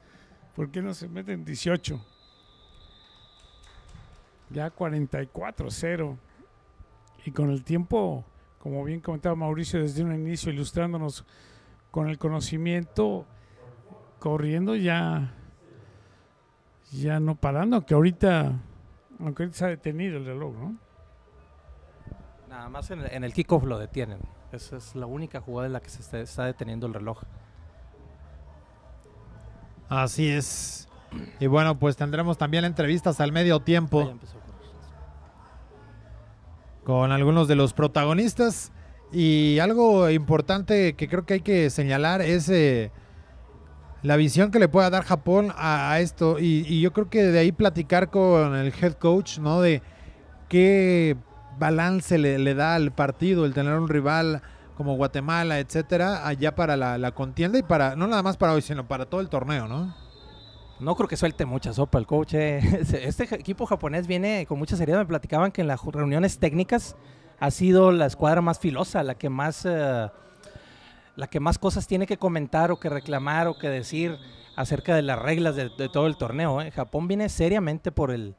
¿por qué no se meten 18? ya 44-0. Y con el tiempo, como bien comentaba Mauricio desde un inicio, ilustrándonos con el conocimiento, corriendo ya, ya no parando, Que ahorita, ahorita se ha detenido el reloj, ¿no? Nada más en el, en kickoff lo detienen. Esa es la única jugada en la que se está deteniendo el reloj. Así es. Y bueno, pues tendremos también entrevistas al medio tiempo con algunos de los protagonistas. Y algo importante que creo que hay que señalar es eh, la visión que le pueda dar Japón a, esto. Y, yo creo que de ahí platicar con el head coach, ¿no? De qué balance le, da al partido el tener un rival como Guatemala, etcétera, allá para la, la contienda y para, no nada más para hoy, sino para todo el torneo, ¿no? No creo que suelte mucha sopa el coach. Eh. Este, este equipo japonés viene con mucha seriedad. Me platicaban que en las reuniones técnicas ha sido la escuadra más filosa, la que más, eh, la que más cosas tiene que comentar o que reclamar o que decir acerca de las reglas de, todo el torneo. Eh. Japón viene seriamente por el,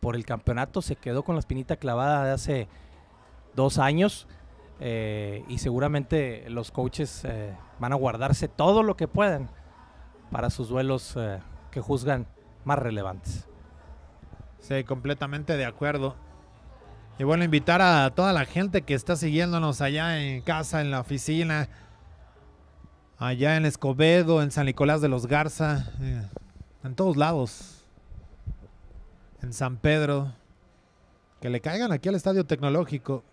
por el campeonato. Se quedó con la espinita clavada de hace dos años. y seguramente los coaches van a guardarse todo lo que puedan para sus duelos que juzgan más relevantes. Sí, completamente de acuerdo. Y bueno, invitar a toda la gente que está siguiéndonos allá en casa, en la oficina, allá en Escobedo, en San Nicolás de los Garza, eh, en todos lados, en San Pedro, que le caigan aquí al Estadio Tecnológico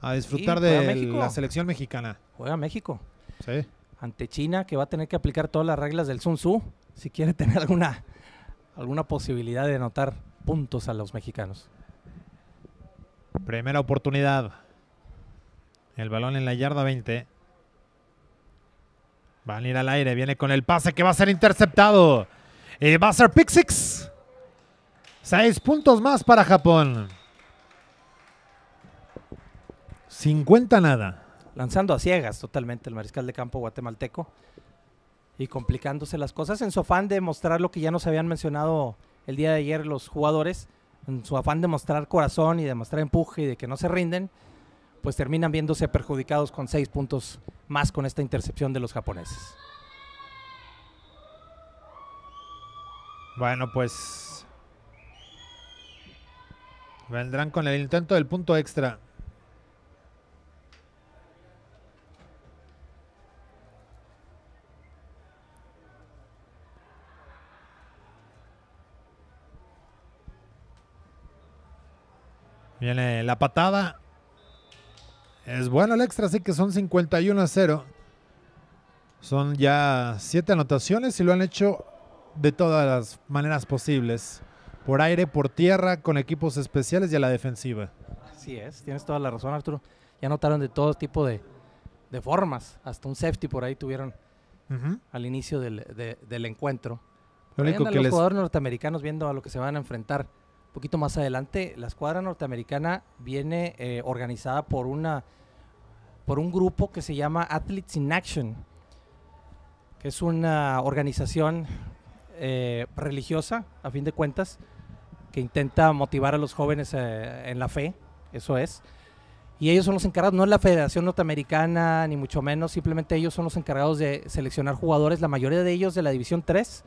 a disfrutar de la selección mexicana. Juega México. Sí. Ante China, que va a tener que aplicar todas las reglas del Sun Tzu si quiere tener alguna, alguna posibilidad de anotar puntos a los mexicanos. Primera oportunidad. El balón en la yarda 20. Van a ir al aire, viene con el pase que va a ser interceptado. va a ser pick Seis puntos más para Japón. 50 nada. Lanzando a ciegas totalmente el mariscal de campo guatemalteco y complicándose las cosas en su afán de mostrar lo que ya nos habían mencionado el día de ayer los jugadores, en su afán de mostrar corazón y de mostrar empuje y de que no se rinden, pues terminan viéndose perjudicados con seis puntos más con esta intercepción de los japoneses. Bueno, pues vendrán con el intento del punto extra. Viene la patada. Es bueno el extra, sí que son 51 a 0. Son ya siete anotaciones y lo han hecho de todas las maneras posibles. Por aire, por tierra, con equipos especiales y a la defensiva. Así es, tienes toda la razón, Arturo. Ya anotaron de todo tipo de, formas. Hasta un safety por ahí tuvieron al inicio del, encuentro. Lo único los jugadores norteamericanos viendo a lo que se van a enfrentar poquito más adelante, la escuadra norteamericana viene eh, organizada por, una, por un grupo que se llama Athletes in Action, que es una organización eh, religiosa, a fin de cuentas, que intenta motivar a los jóvenes eh, en la fe, eso es. Y ellos son los encargados, no es la Federación Norteamericana, ni mucho menos, simplemente ellos son los encargados de seleccionar jugadores, la mayoría de ellos de la División 3,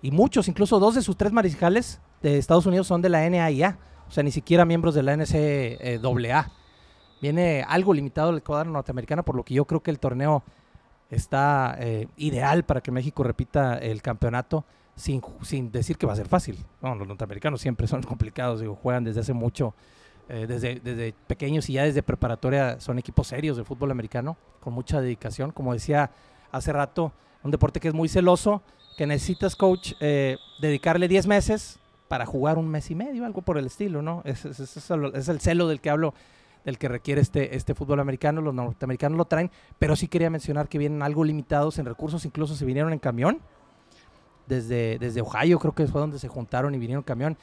y muchos, incluso dos de sus tres mariscales, de Estados Unidos son de la NAIA, o sea, ni siquiera miembros de la NCAA. Viene algo limitado el cuadro norteamericano, por lo que yo creo que el torneo está eh, ideal para que México repita el campeonato sin, sin decir que va a ser fácil. los norteamericanos siempre son complicados, juegan desde hace mucho, eh, desde, desde pequeños y ya desde preparatoria son equipos serios de fútbol americano, con mucha dedicación. Como decía hace rato, un deporte que es muy celoso, que necesitas, coach, eh, dedicarle 10 meses para jugar un mes y medio, algo por el estilo, ¿no? Es, el celo del que hablo, del que requiere este, este fútbol americano, los norteamericanos lo traen, pero sí quería mencionar que vienen algo limitados en recursos, incluso se vinieron en camión, desde, desde Ohio creo que fue donde se juntaron y vinieron en camión.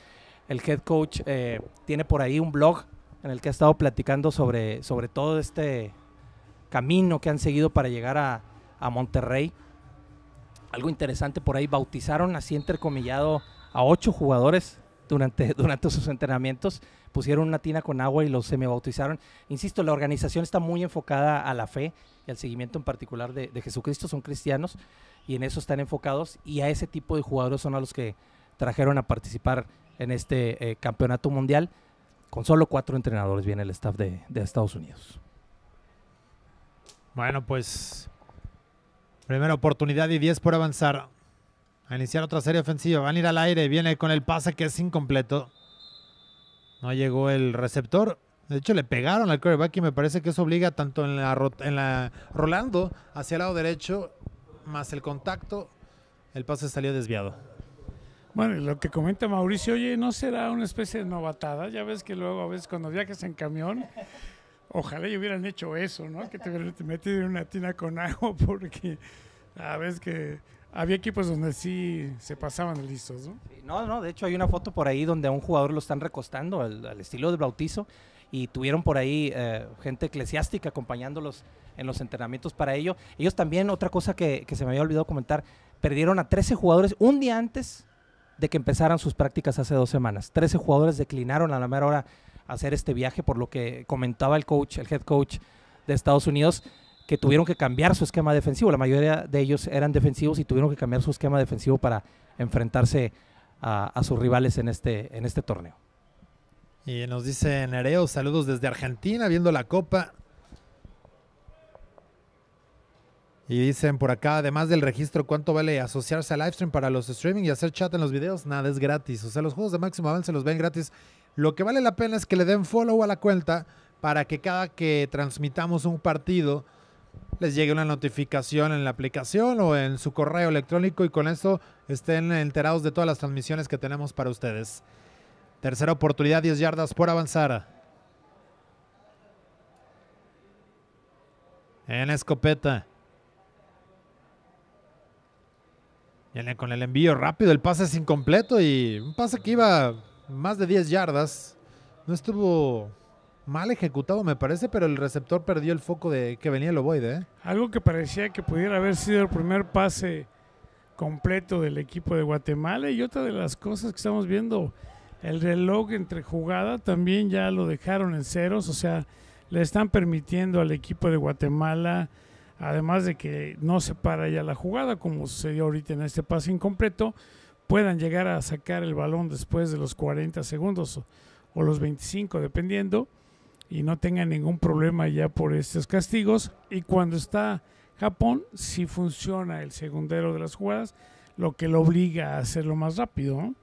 El head coach eh, tiene por ahí un blog en el que ha estado platicando sobre, sobre todo este camino que han seguido para llegar a, Monterrey. Algo interesante por ahí, bautizaron así entrecomillado a ocho jugadores durante, durante sus entrenamientos, pusieron una tina con agua y los semibautizaron. Insisto, la organización está muy enfocada a la fe y al seguimiento en particular de, Jesucristo, son cristianos y en eso están enfocados y a ese tipo de jugadores son a los que trajeron a participar en este eh, campeonato mundial. Con solo cuatro entrenadores viene el staff de, Estados Unidos. Bueno, pues primera oportunidad y diez por avanzar a iniciar otra serie ofensiva. Van a ir al aire, viene con el pase que es incompleto. No llegó el receptor. De hecho, le pegaron al quarterback y me parece que eso obliga tanto en la, en rolando hacia el lado derecho, más el contacto, el pase salió desviado. Bueno, lo que comenta Mauricio, oye, ¿no será una especie de novatada? Ya ves que luego a veces cuando viajes en camión, ojalá y hubieran hecho eso, ¿no? Que te hubieran metido en una tina con ajo porque a veces que había equipos donde sí se pasaban listos, ¿no? no, no, de hecho hay una foto por ahí donde a un jugador lo están recostando al, estilo de bautizo y tuvieron por ahí eh, gente eclesiástica acompañándolos en los entrenamientos para ello. Ellos también, otra cosa que, que, se me había olvidado comentar, perdieron a 13 jugadores un día antes de que empezaran sus prácticas hace dos semanas. 13 jugadores declinaron a la mera hora hacer este viaje, por lo que comentaba el coach, el head coach de Estados Unidos, que tuvieron que cambiar su esquema defensivo. La mayoría de ellos eran defensivos y tuvieron que cambiar su esquema defensivo para enfrentarse a, sus rivales en este, en este torneo. Y nos dice Nereo, saludos desde Argentina, viendo la Copa. Y dicen por acá, además del registro, ¿cuánto vale asociarse a Livestream para los streaming y hacer chat en los videos? Nada, es gratis. O sea, los juegos de máximo avance los ven gratis. Lo que vale la pena es que le den follow a la cuenta para que cada que transmitamos un partido, les llegue una notificación en la aplicación o en su correo electrónico y con eso estén enterados de todas las transmisiones que tenemos para ustedes. Tercera oportunidad, 10 yardas por avanzar. En escopeta. Viene con el envío rápido, el pase es incompleto y un pase que iba más de 10 yardas. No estuvo mal ejecutado, me parece, pero el receptor perdió el foco de que venía el ovoide. ¿eh? Algo que parecía que pudiera haber sido el primer pase completo del equipo de Guatemala y otra de las cosas que estamos viendo, el reloj entre jugada también ya lo dejaron en ceros, o sea, le están permitiendo al equipo de Guatemala, además de que no se para ya la jugada, como sucedió ahorita en este pase incompleto, puedan llegar a sacar el balón después de los 40 segundos o, o los 25, dependiendo y no tenga ningún problema ya por estos castigos. Y cuando está Japón, si funciona el segundero de las jugadas, lo que lo obliga a hacerlo más rápido.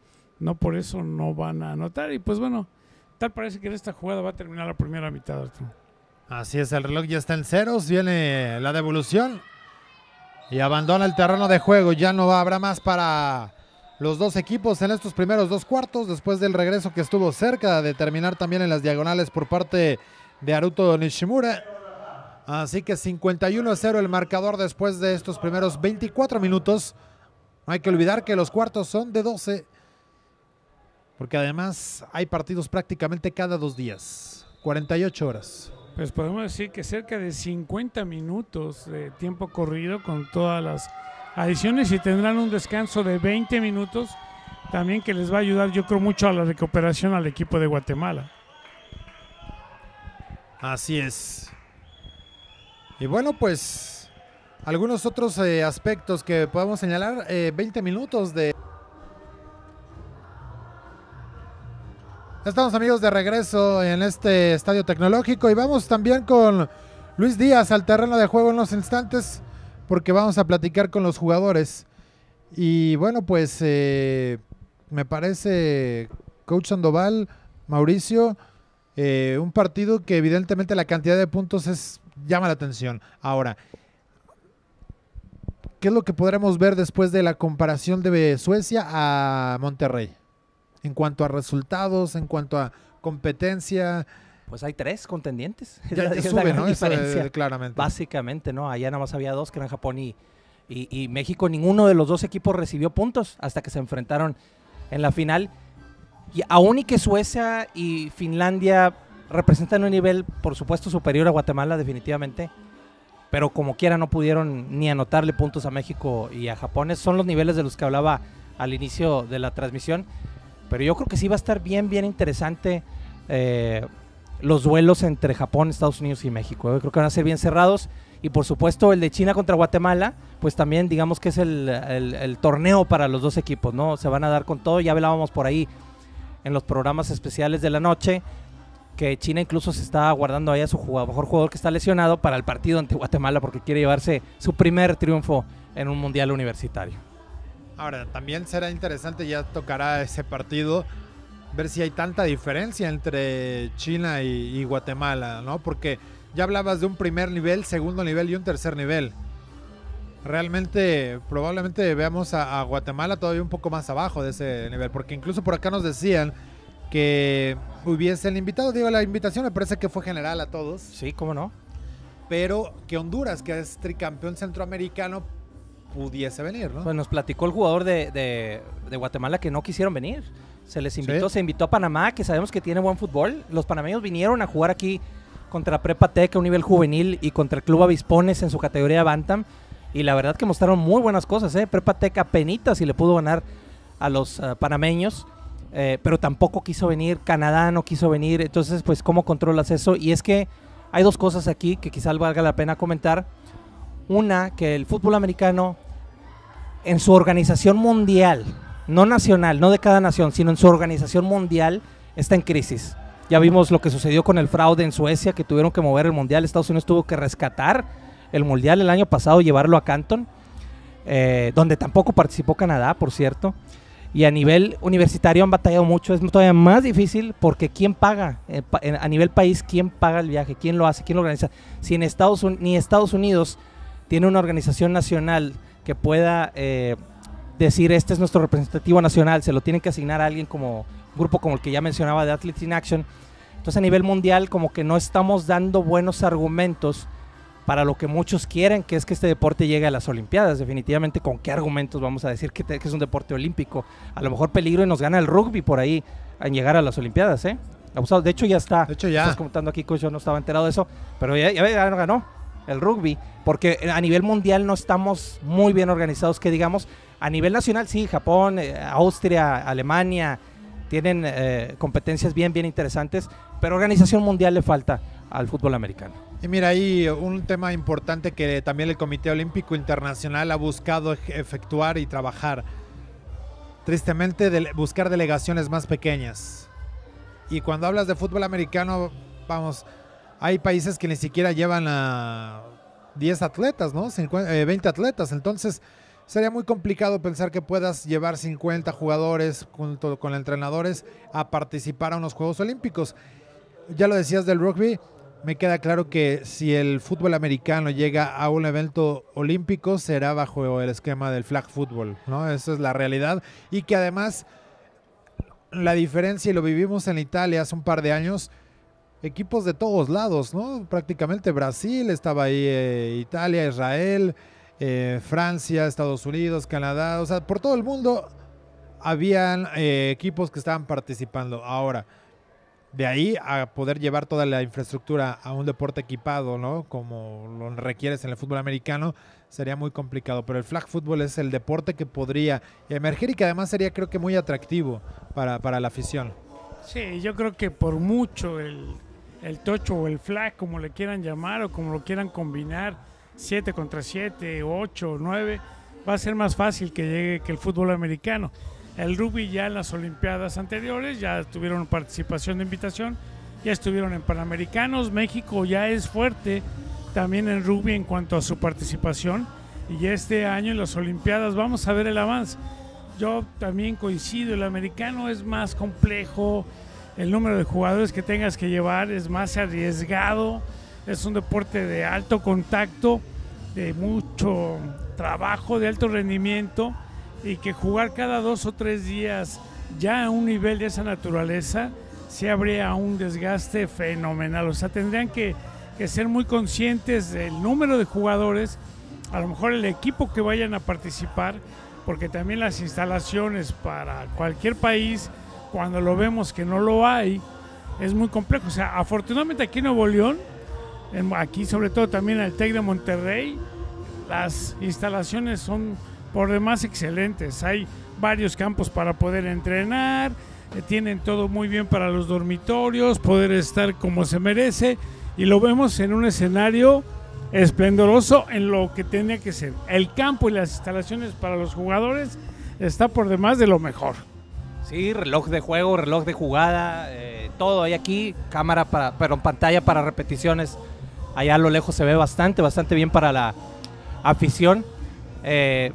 No, por eso no van a anotar. Y pues bueno, tal parece que en esta jugada va a terminar la primera mitad, Así es, el reloj ya está en ceros, viene la devolución y abandona el terreno de juego. Ya no habrá más para los dos equipos en estos primeros dos cuartos, después del regreso que estuvo cerca de terminar también en las diagonales por parte de Aruto Nishimura. Así que 51 0 el marcador después de estos primeros 24 minutos. No hay que olvidar que los cuartos son de 12, porque además hay partidos prácticamente cada dos días, 48 horas. Pues podemos decir que cerca de 50 minutos de tiempo corrido con todas las adiciones y tendrán un descanso de 20 minutos también que les va a ayudar yo creo mucho a la recuperación al equipo de Guatemala. Así es. Y bueno, pues algunos otros eh, aspectos que podemos señalar, 20 eh, minutos de... Estamos amigos de regreso en este estadio tecnológico y vamos también con Luis Díaz al terreno de juego en los instantes porque vamos a platicar con los jugadores. Y bueno, pues eh, me parece, Coach Sandoval, Mauricio, eh, un partido que evidentemente la cantidad de puntos es llama la atención. Ahora, ¿qué es lo que podremos ver después de la comparación de Suecia a Monterrey? En cuanto a resultados, en cuanto a competencia, pues hay tres contendientes. es sube, diferencia. claramente. Básicamente, ¿no? Allá nada más había dos, que eran Japón y, México. Ninguno de los dos equipos recibió puntos hasta que se enfrentaron en la final. Y aún y que Suecia y Finlandia representan un nivel, por supuesto, superior a Guatemala, definitivamente. Pero como quiera, no pudieron ni anotarle puntos a México y a Japón. son los niveles de los que hablaba al inicio de la transmisión. Pero yo creo que sí va a estar bien, bien interesante. Eh, los duelos entre Japón, Estados Unidos y México. ¿eh? creo que van a ser bien cerrados. Y por supuesto el de China contra Guatemala, pues también digamos que es el, torneo para los dos equipos, ¿no? Se van a dar con todo, ya hablábamos por ahí en los programas especiales de la noche, que China incluso se está guardando ahí a su jugador, mejor jugador que está lesionado para el partido ante Guatemala porque quiere llevarse su primer triunfo en un mundial universitario. Ahora, también será interesante, ya tocará ese partido ver si hay tanta diferencia entre China y, Guatemala, ¿no? Porque ya hablabas de un primer nivel, segundo nivel y un tercer nivel. Realmente, probablemente veamos a, Guatemala todavía un poco más abajo de ese nivel, porque incluso por acá nos decían que hubiese el invitado, digo, la invitación me parece que fue general a todos. Sí, cómo no. Pero que Honduras, que es tricampeón centroamericano, pudiese venir, ¿no? Pues nos platicó el jugador de, de Guatemala que no quisieron venir. Se les invitó, se invitó a Panamá, que sabemos que tiene buen fútbol. Los panameños vinieron a jugar aquí contra Prepa Teca, a un nivel juvenil y contra el Club Avispones en su categoría Bantam. Y la verdad que mostraron muy buenas cosas, ¿eh? Prepa Teca, penitas y le pudo ganar a los eh, panameños. Eh, pero tampoco quiso venir, Canadá no quiso venir, entonces pues cómo controlas eso. Y es que hay dos cosas aquí que quizás valga la pena comentar. Una, que el fútbol americano en su organización mundial no nacional, no de cada nación, sino en su organización mundial, está en crisis. Ya vimos lo que sucedió con el fraude en Suecia, que tuvieron que mover el mundial. Estados Unidos tuvo que rescatar el mundial el año pasado, llevarlo a Canton, eh, donde tampoco participó Canadá, por cierto. Y a nivel universitario han batallado mucho. Es todavía más difícil porque ¿quién paga? Eh, a nivel país, ¿quién paga el viaje? ¿Quién lo hace? ¿Quién lo organiza? Si en Estados, ni Estados Unidos tiene una organización nacional que pueda eh, decir este es nuestro representativo nacional, se lo tienen que asignar a alguien como grupo como el que ya mencionaba de Athletes in Action. Entonces a nivel mundial como que no estamos dando buenos argumentos para lo que muchos quieren, que es que este deporte llegue a las Olimpiadas. Definitivamente, ¿con qué argumentos vamos a decir que, es un deporte olímpico? A lo mejor peligro y nos gana el rugby por ahí en llegar a las Olimpiadas, ¿eh? De hecho, ya está. De hecho, ya. Estás comentando aquí, que yo no estaba enterado de eso, pero ya, ya, ya ganó el rugby, porque a nivel mundial no estamos muy bien organizados, que digamos, a nivel nacional, sí, Japón, eh, Austria, Alemania, tienen eh, competencias bien, bien interesantes, pero organización mundial le falta al fútbol americano. Y mira, ahí eh, un tema importante que también el Comité Olímpico Internacional ha buscado efectuar y trabajar. Tristemente, buscar delegaciones más pequeñas. Y cuando hablas de fútbol americano, vamos, hay países que ni siquiera llevan a 10 atletas, ¿no? 20 atletas. Entonces, sería muy complicado pensar que puedas llevar 50 jugadores junto con entrenadores a participar a unos Juegos Olímpicos. Ya lo decías del rugby, me queda claro que si el fútbol americano llega a un evento olímpico será bajo el esquema del flag football, ¿no? Esa es la realidad y que además la diferencia y lo vivimos en Italia hace un par de años equipos de todos lados, ¿no? Prácticamente Brasil estaba ahí, eh, Italia, Israel, eh, Francia, Estados Unidos, Canadá, o sea, por todo el mundo habían eh, equipos que estaban participando. Ahora, de ahí a poder llevar toda la infraestructura a un deporte equipado, ¿no? Como lo requieres en el fútbol americano, sería muy complicado. Pero el flag football es el deporte que podría emerger y que además sería creo que muy atractivo para, la afición. Sí, yo creo que por mucho el, el tocho o el flag, como le quieran llamar o como lo quieran combinar, 7 contra 7, 8, 9, va a ser más fácil que llegue que el fútbol americano. El rugby ya en las Olimpiadas anteriores ya tuvieron participación de invitación, ya estuvieron en Panamericanos, México ya es fuerte también en rugby en cuanto a su participación y este año en las Olimpiadas vamos a ver el avance. Yo también coincido, el americano es más complejo, el número de jugadores que tengas que llevar es más arriesgado es un deporte de alto contacto, de mucho trabajo, de alto rendimiento y que jugar cada dos o tres días ya a un nivel de esa naturaleza se habría un desgaste fenomenal. O sea, tendrían que, que ser muy conscientes del número de jugadores, a lo mejor el equipo que vayan a participar, porque también las instalaciones para cualquier país, cuando lo vemos que no lo hay, es muy complejo. O sea, afortunadamente aquí en Nuevo León, aquí sobre todo también al TEC de Monterrey, las instalaciones son por demás excelentes. Hay varios campos para poder entrenar, eh, tienen todo muy bien para los dormitorios, poder estar como se merece y lo vemos en un escenario esplendoroso en lo que tenía que ser. El campo y las instalaciones para los jugadores está por demás de lo mejor. Sí, reloj de juego, reloj de jugada, eh, todo hay aquí, cámara para, pero pantalla para repeticiones Allá a lo lejos se ve bastante, bastante bien para la afición. Eh,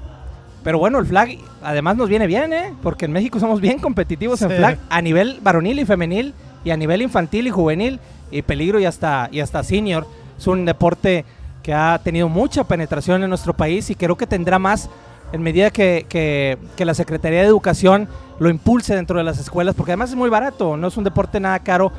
pero bueno, el flag además nos viene bien, ¿eh? Porque en México somos bien competitivos en flag a nivel varonil y femenil y a nivel infantil y juvenil y peligro y hasta, y hasta senior. Es un deporte que ha tenido mucha penetración en nuestro país y creo que tendrá más en medida que, que, la Secretaría de Educación lo impulse dentro de las escuelas, porque además es muy barato, no es un deporte nada caro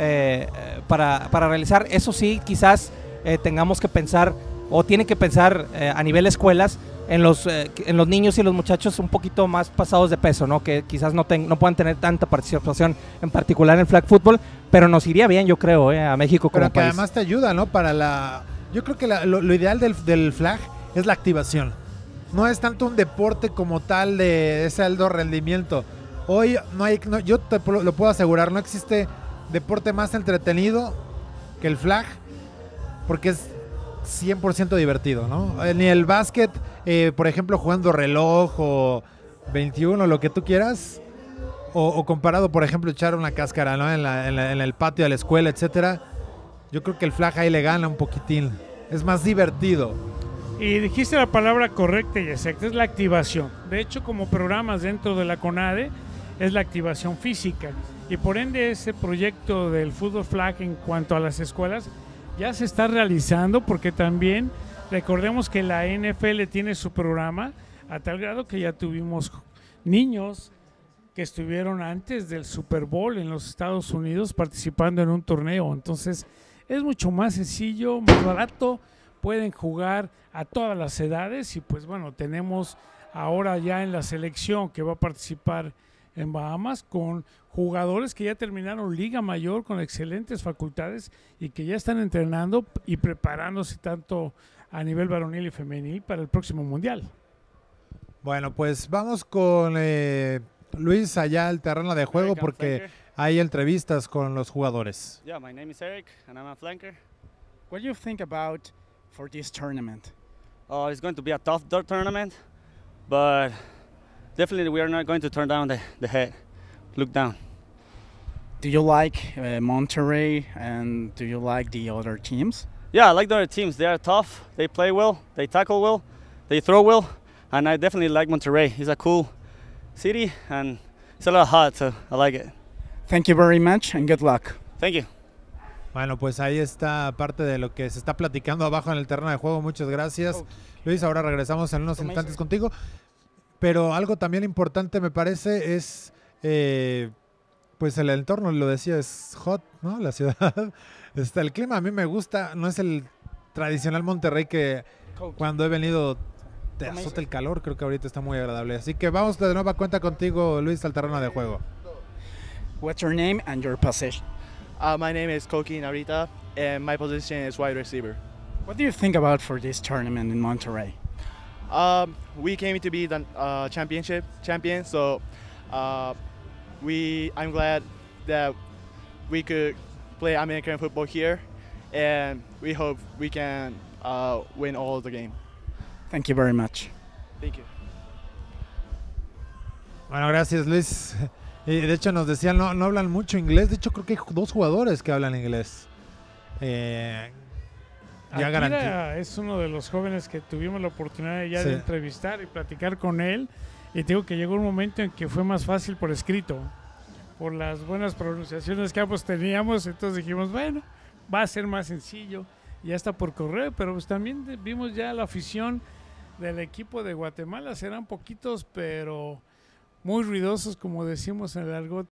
eh, para, para, realizar. Eso sí, quizás eh, tengamos que pensar o tiene que pensar eh, a nivel escuelas en los, en los niños y los muchachos un poquito más pasados de peso, ¿no? que quizás no, no puedan tener tanta participación, en particular en flag football, pero nos iría bien, yo creo, a México como que además te ayuda, ¿no? Para la... Yo creo que lo, ideal del, flag es la activación. No es tanto un deporte como tal de ese alto rendimiento. Hoy no hay, yo te lo puedo asegurar, no existe deporte más entretenido que el flag, porque es 100% divertido, ¿no? Eh, ni el básquet, eh, por ejemplo, jugando reloj o 21, lo que tú quieras, o, comparado, por ejemplo, echar una cáscara, En, el patio de la escuela, etcétera. Yo creo que el flag ahí le gana un poquitín. Es más divertido. Y dijiste la palabra correcta y exacta, es la activación. De hecho, como programas dentro de la CONADE, es la activación física y por ende ese proyecto del fútbol flag en cuanto a las escuelas ya se está realizando porque también recordemos que la NFL tiene su programa a tal grado que ya tuvimos niños que estuvieron antes del Super Bowl en los Estados Unidos participando en un torneo. Entonces es mucho más sencillo, más barato, pueden jugar a todas las edades y pues bueno, tenemos ahora ya en la selección que va a participar en Bahamas con jugadores que ya terminaron Liga Mayor con excelentes facultades y que ya están entrenando y preparándose tanto a nivel varonil y femenil para el próximo Mundial. Bueno, pues vamos con eh, Luis allá al terreno de juego porque hay entrevistas con los jugadores. Eric it's going to be definitely we are not going to turn down the, the head. Look down. Do you like uh, Monterrey and do you like the other teams? Yeah, I like the other teams. They are tough. They play well. They tackle well. They throw well. And I definitely like Monterrey. It's a cool city and it's a lot hot, so I like it. Thank you very much and good luck. Thank you. Bueno, pues ahí está parte de lo que se está platicando abajo en el terreno de juego. Muchas gracias. Oh. Luis, ahora regresamos en unos instantes contigo. Pero algo también importante me parece es, eh, pues el entorno, lo decía, es hot, ¿no? La ciudad. Está el clima, a mí me gusta, no es el tradicional Monterrey que cuando he venido te azota el calor, creo que ahorita está muy agradable. Así que vamos de nuevo a cuenta contigo, Luis terreno de Juego. What's your name and your position? Uh, my name is Koki Narita and my position is wide receiver. What do you think about for this tournament in Monterrey? Um, we came to be the uh, championship champion, so uh, we I'm glad that we could play American football here, and we hope we can uh, win all the game. Thank you very much. Thank you. Bueno, gracias Luis. Y de hecho nos decían, no, no hablan mucho inglés, de hecho creo que hay dos jugadores que hablan inglés. Eh, ya es uno de los jóvenes que tuvimos la oportunidad ya de entrevistar y platicar con él. Y tengo digo que llegó un momento en que fue más fácil por escrito, por las buenas pronunciaciones que ambos teníamos. Entonces dijimos, bueno, va a ser más sencillo. Ya está por correo, pero pues, también vimos ya la afición del equipo de Guatemala. Serán poquitos, pero muy ruidosos, como decimos en el argot